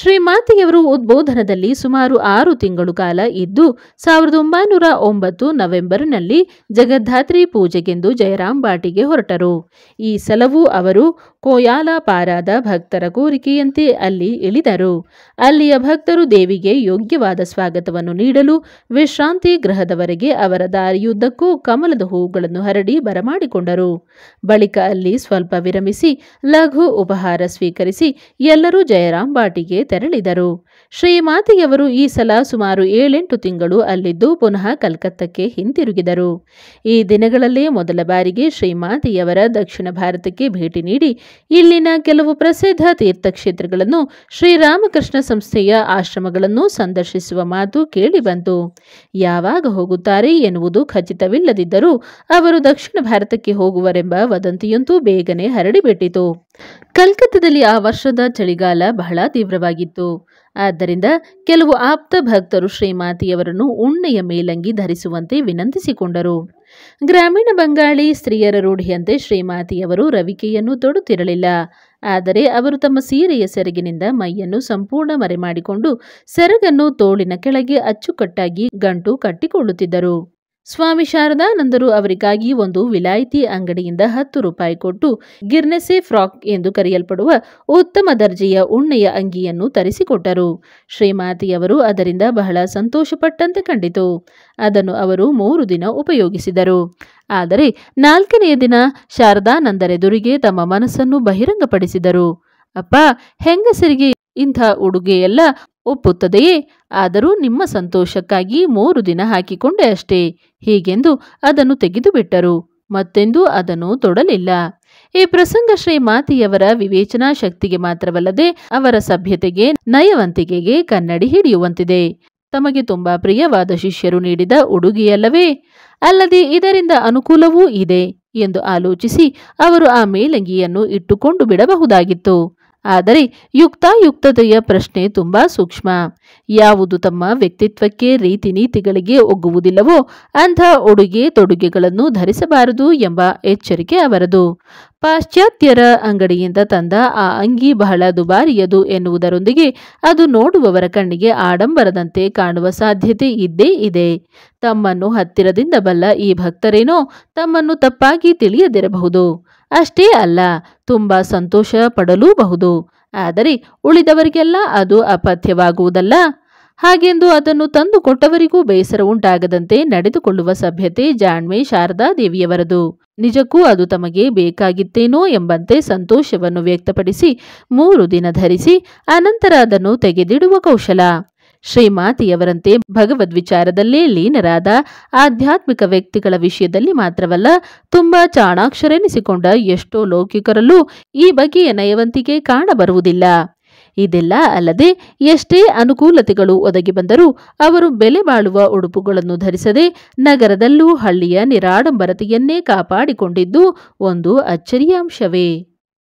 S1: ಶ್ರೀಮಾತೆಯವರು ಉದ್ಬೋಧನದಲ್ಲಿ ಸುಮಾರು ಆರು ತಿಂಗಳು ಕಾಲ ಇದ್ದು ಸಾವಿರದ ಒಂಬೈನೂರ ಒಂಬತ್ತು ನವೆಂಬರ್ನಲ್ಲಿ ಜಗದ್ಧಾತ್ರಿ ಪೂಜೆಗೆಂದು ಜಯರಾಮ್ ಬಾಟಿಗೆ ಹೊರಟರು ಈ ಸಲವೂ ಅವರು ಕೋಯಾಲಪಾರಾದ ಭಕ್ತರ ಕೋರಿಕೆಯಂತೆ ಅಲ್ಲಿ ಇಳಿದರು ಅಲ್ಲಿಯ ಭಕ್ತರು ದೇವಿಗೆ ಯೋಗ್ಯವಾದ ಸ್ವಾಗತವನ್ನು ನೀಡಲು ವಿಶ್ರಾಂತಿ ಗ್ರಹದವರೆಗೆ ಅವರ ದಾರಿಯುದ್ದಕ್ಕೂ ಕಮಲದ ಹೂಗಳನ್ನು ಹರಡಿ ಬರಮಾಡಿಕೊಂಡರು ಬಳಿಕ ಅಲ್ಲಿ ಸ್ವಲ್ಪ ವಿರಮಿಸಿ ಲಘು ಉಪಹಾರ ಸ್ವೀಕರಿಸಿ ಎಲ್ಲರೂ ಜಯರಾಮ್ ಬಾಟಿಗೆ ತೆರಳಿದರು ಶ್ರೀಮಾತೆಯವರು ಈ ಸಲ ಸುಮಾರು ಏಳೆಂಟು ತಿಂಗಳು ಅಲ್ಲಿದ್ದು ಪುನಃ ಕಲ್ಕತ್ತಕ್ಕೆ ಹಿಂತಿರುಗಿದರು ಈ ದಿನಗಳಲ್ಲೇ ಮೊದಲ ಬಾರಿಗೆ ಶ್ರೀಮಾತೆಯವರ ದಕ್ಷಿಣ ಭಾರತಕ್ಕೆ ಭೇಟಿ ನೀಡಿ ಇಲ್ಲಿನ ಕೆಲವು ಪ್ರಸಿದ್ಧ ತೀರ್ಥಕ್ಷೇತ್ರಗಳನ್ನು ಶ್ರೀರಾಮಕೃಷ್ಣ ಸಂಸ್ಥೆಯ ಆಶ್ರಮಗಳನ್ನು ಸಂದರ್ಶಿಸುವ ಮಾತು ಕೇಳಿಬಂತು ಯಾವಾಗ ಹೋಗುತ್ತಾರೆ ಎನ್ನುವುದು ಖಚಿತವಿಲ್ಲದಿದ್ದರೂ ಅವರು ದಕ್ಷಿಣ ಭಾರತಕ್ಕೆ ಹೋಗುವರೆಂಬ ವದಂತಿಯಂತೂ ಬೇಗನೆ ಹರಡಿಬಿಟ್ಟಿತು ಕಲ್ಕತ್ತಾದಲ್ಲಿ ಆ ವರ್ಷದ ಚಳಿಗಾಲ ಬಹಳ ತೀವ್ರವಾಗಿತ್ತು ಆದ್ದರಿಂದ ಕೆಲವು ಆಪ್ತ ಭಕ್ತರು ಶ್ರೀಮಾತಿಯವರನ್ನು ಉಣ್ಣೆಯ ಮೇಲಂಗಿ ಧರಿಸುವಂತೆ ವಿನಂತಿಸಿಕೊಂಡರು ಗ್ರಾಮೀಣ ಬಂಗಾಳಿ ಸ್ತ್ರೀಯರ ರೂಢಿಯಂತೆ ಶ್ರೀಮಾತಿಯವರು ರವಿಕೆಯನ್ನು ತೊಡುತ್ತಿರಲಿಲ್ಲ ಆದರೆ ಅವರು ತಮ್ಮ ಸೀರೆಯ ಸೆರಗಿನಿಂದ ಮೈಯನ್ನು ಸಂಪೂರ್ಣ ಮರೆಮಾಡಿಕೊಂಡು ಸೆರಗನ್ನು ತೋಳಿನ ಕೆಳಗೆ ಅಚ್ಚುಕಟ್ಟಾಗಿ ಗಂಟು ಕಟ್ಟಿಕೊಳ್ಳುತ್ತಿದ್ದರು ಸ್ವಾಮಿ ಶಾರದಾನಂದರು ಅವರಿಗಾಗಿ ಒಂದು ವಿಲಾಯಿತಿ ಅಂಗಡಿಯಿಂದ ಹತ್ತು ರೂಪಾಯಿ ಕೊಟ್ಟು ಗಿರ್ನೆಸೆ ಫ್ರಾಕ್ ಎಂದು ಕರೆಯಲ್ಪಡುವ ಉತ್ತಮ ದರ್ಜೆಯ ಉಣ್ಣೆಯ ಅಂಗಿಯನ್ನು ತರಿಸಿಕೊಟ್ಟರು ಶ್ರೀಮಾತಿಯವರು ಅದರಿಂದ ಬಹಳ ಸಂತೋಷಪಟ್ಟಂತೆ ಕಂಡಿತು ಅದನ್ನು ಅವರು ಮೂರು ದಿನ ಉಪಯೋಗಿಸಿದರು ಆದರೆ ನಾಲ್ಕನೆಯ ದಿನ ಶಾರದಾನಂದರೆದುರಿಗೆ ತಮ್ಮ ಮನಸ್ಸನ್ನು ಬಹಿರಂಗಪಡಿಸಿದರು ಅಪ್ಪ ಹೆಂಗಸರಿಗೆ ಇಂಥ ಉಡುಗೆಯೆಲ್ಲ ಒಪ್ಪುತ್ತದೆಯೇ ಆದರೂ ನಿಮ್ಮ ಸಂತೋಷಕ್ಕಾಗಿ ಮೂರು ದಿನ ಹಾಕಿಕೊಂಡೆ ಅಷ್ಟೇ ಹೀಗೆಂದು ಅದನ್ನು ತೆಗೆದುಬಿಟ್ಟರು ಮತ್ತೆಂದೂ ಅದನ್ನು ತೊಡಲಿಲ್ಲ ಈ ಪ್ರಸಂಗ ಶ್ರೀ ಮಾತಿಯವರ ವಿವೇಚನಾ ಶಕ್ತಿಗೆ ಮಾತ್ರವಲ್ಲದೆ ಅವರ ಸಭ್ಯತೆಗೆ ನಯವಂತಿಕೆಗೆ ಕನ್ನಡಿ ಹಿಡಿಯುವಂತಿದೆ ತಮಗೆ ತುಂಬಾ ಪ್ರಿಯವಾದ ಶಿಷ್ಯರು ನೀಡಿದ ಉಡುಗೆಯಲ್ಲವೇ ಅಲ್ಲದೆ ಇದರಿಂದ ಅನುಕೂಲವೂ ಇದೆ ಎಂದು ಆಲೋಚಿಸಿ ಅವರು ಆ ಮೇಲಂಗಿಯನ್ನು ಇಟ್ಟುಕೊಂಡು ಬಿಡಬಹುದಾಗಿತ್ತು ಆದರೆ ಯುಕ್ತಾಯುಕ್ತತೆಯ ಪ್ರಶ್ನೆ ತುಂಬಾ ಸೂಕ್ಷ್ಮ ಯಾವುದು ತಮ್ಮ ವ್ಯಕ್ತಿತ್ವಕ್ಕೆ ರೀತಿ ನೀತಿಗಳಿಗೆ ಒಗ್ಗುವುದಿಲ್ಲವೋ ಅಂಥ ಉಡುಗೆ ತೊಡುಗೆಗಳನ್ನು ಧರಿಸಬಾರದು ಎಂಬ ಎಚ್ಚರಿಕೆ ಅವರದು ಪಾಶ್ಚಾತ್ಯರ ಅಂಗಡಿಯಿಂದ ತಂದ ಆ ಅಂಗಿ ಬಹಳ ದುಬಾರಿಯದು ಎನ್ನುವುದರೊಂದಿಗೆ ಅದು ನೋಡುವವರ ಕಣ್ಣಿಗೆ ಆಡಂಬರದಂತೆ ಕಾಣುವ ಸಾಧ್ಯತೆ ಇದ್ದೇ ಇದೆ ತಮ್ಮನ್ನು ಹತ್ತಿರದಿಂದ ಬಲ್ಲ ಈ ಭಕ್ತರೇನೋ ತಮ್ಮನ್ನು ತಪ್ಪಾಗಿ ತಿಳಿಯದಿರಬಹುದು ಅಷ್ಟೇ ಅಲ್ಲ ತುಂಬ ಸಂತೋಷ ಪಡಲೂಬಹುದು ಆದರೆ ಉಳಿದವರಿಗೆಲ್ಲ ಅದು ಅಪಥ್ಯವಾಗುವುದಲ್ಲ ಹಾಗೆಂದು ಅದನ್ನು ತಂದು ಕೊಟ್ಟವರಿಗೂ ಬೇಸರ ಉಂಟಾಗದಂತೆ ನಡೆದುಕೊಳ್ಳುವ ಸಭ್ಯತೆ ಜಾಣ್ಮೆ ಶಾರದಾ ದೇವಿಯವರದು ನಿಜಕ್ಕೂ ಅದು ತಮಗೆ ಬೇಕಾಗಿತ್ತೇನೋ ಎಂಬಂತೆ ಸಂತೋಷವನ್ನು ವ್ಯಕ್ತಪಡಿಸಿ ಮೂರು ದಿನ ಧರಿಸಿ ಅನಂತರ ಅದನ್ನು ತೆಗೆದಿಡುವ ಕೌಶಲ ಶ್ರೀಮಾತಿಯವರಂತೆ ಭಗವದ್ ವಿಚಾರದಲ್ಲೇ ಲೀನರಾದ ಆಧ್ಯಾತ್ಮಿಕ ವ್ಯಕ್ತಿಗಳ ವಿಷಯದಲ್ಲಿ ಮಾತ್ರವಲ್ಲ ತುಂಬಾ ಚಾಣಾಕ್ಷರೆನಿಸಿಕೊಂಡ ಎಷ್ಟೋ ಲೌಕಿಕರಲ್ಲೂ ಈ ಬಗೆಯ ನಯವಂತಿಕೆ ಕಾಣಬರುವುದಿಲ್ಲ ಇದೆಲ್ಲ ಅಲ್ಲದೆ ಎಷ್ಟೇ ಅನುಕೂಲತೆಗಳು ಒದಗಿ ಬಂದರೂ ಅವರು ಬೆಲೆ ಬಾಳುವ ಉಡುಪುಗಳನ್ನು ಧರಿಸದೆ ನಗರದಲ್ಲೂ ಹಳ್ಳಿಯ ನಿರಾಡಂಬರತೆಯನ್ನೇ ಕಾಪಾಡಿಕೊಂಡಿದ್ದು ಒಂದು ಅಚ್ಚರಿಯ ಅಂಶವೇ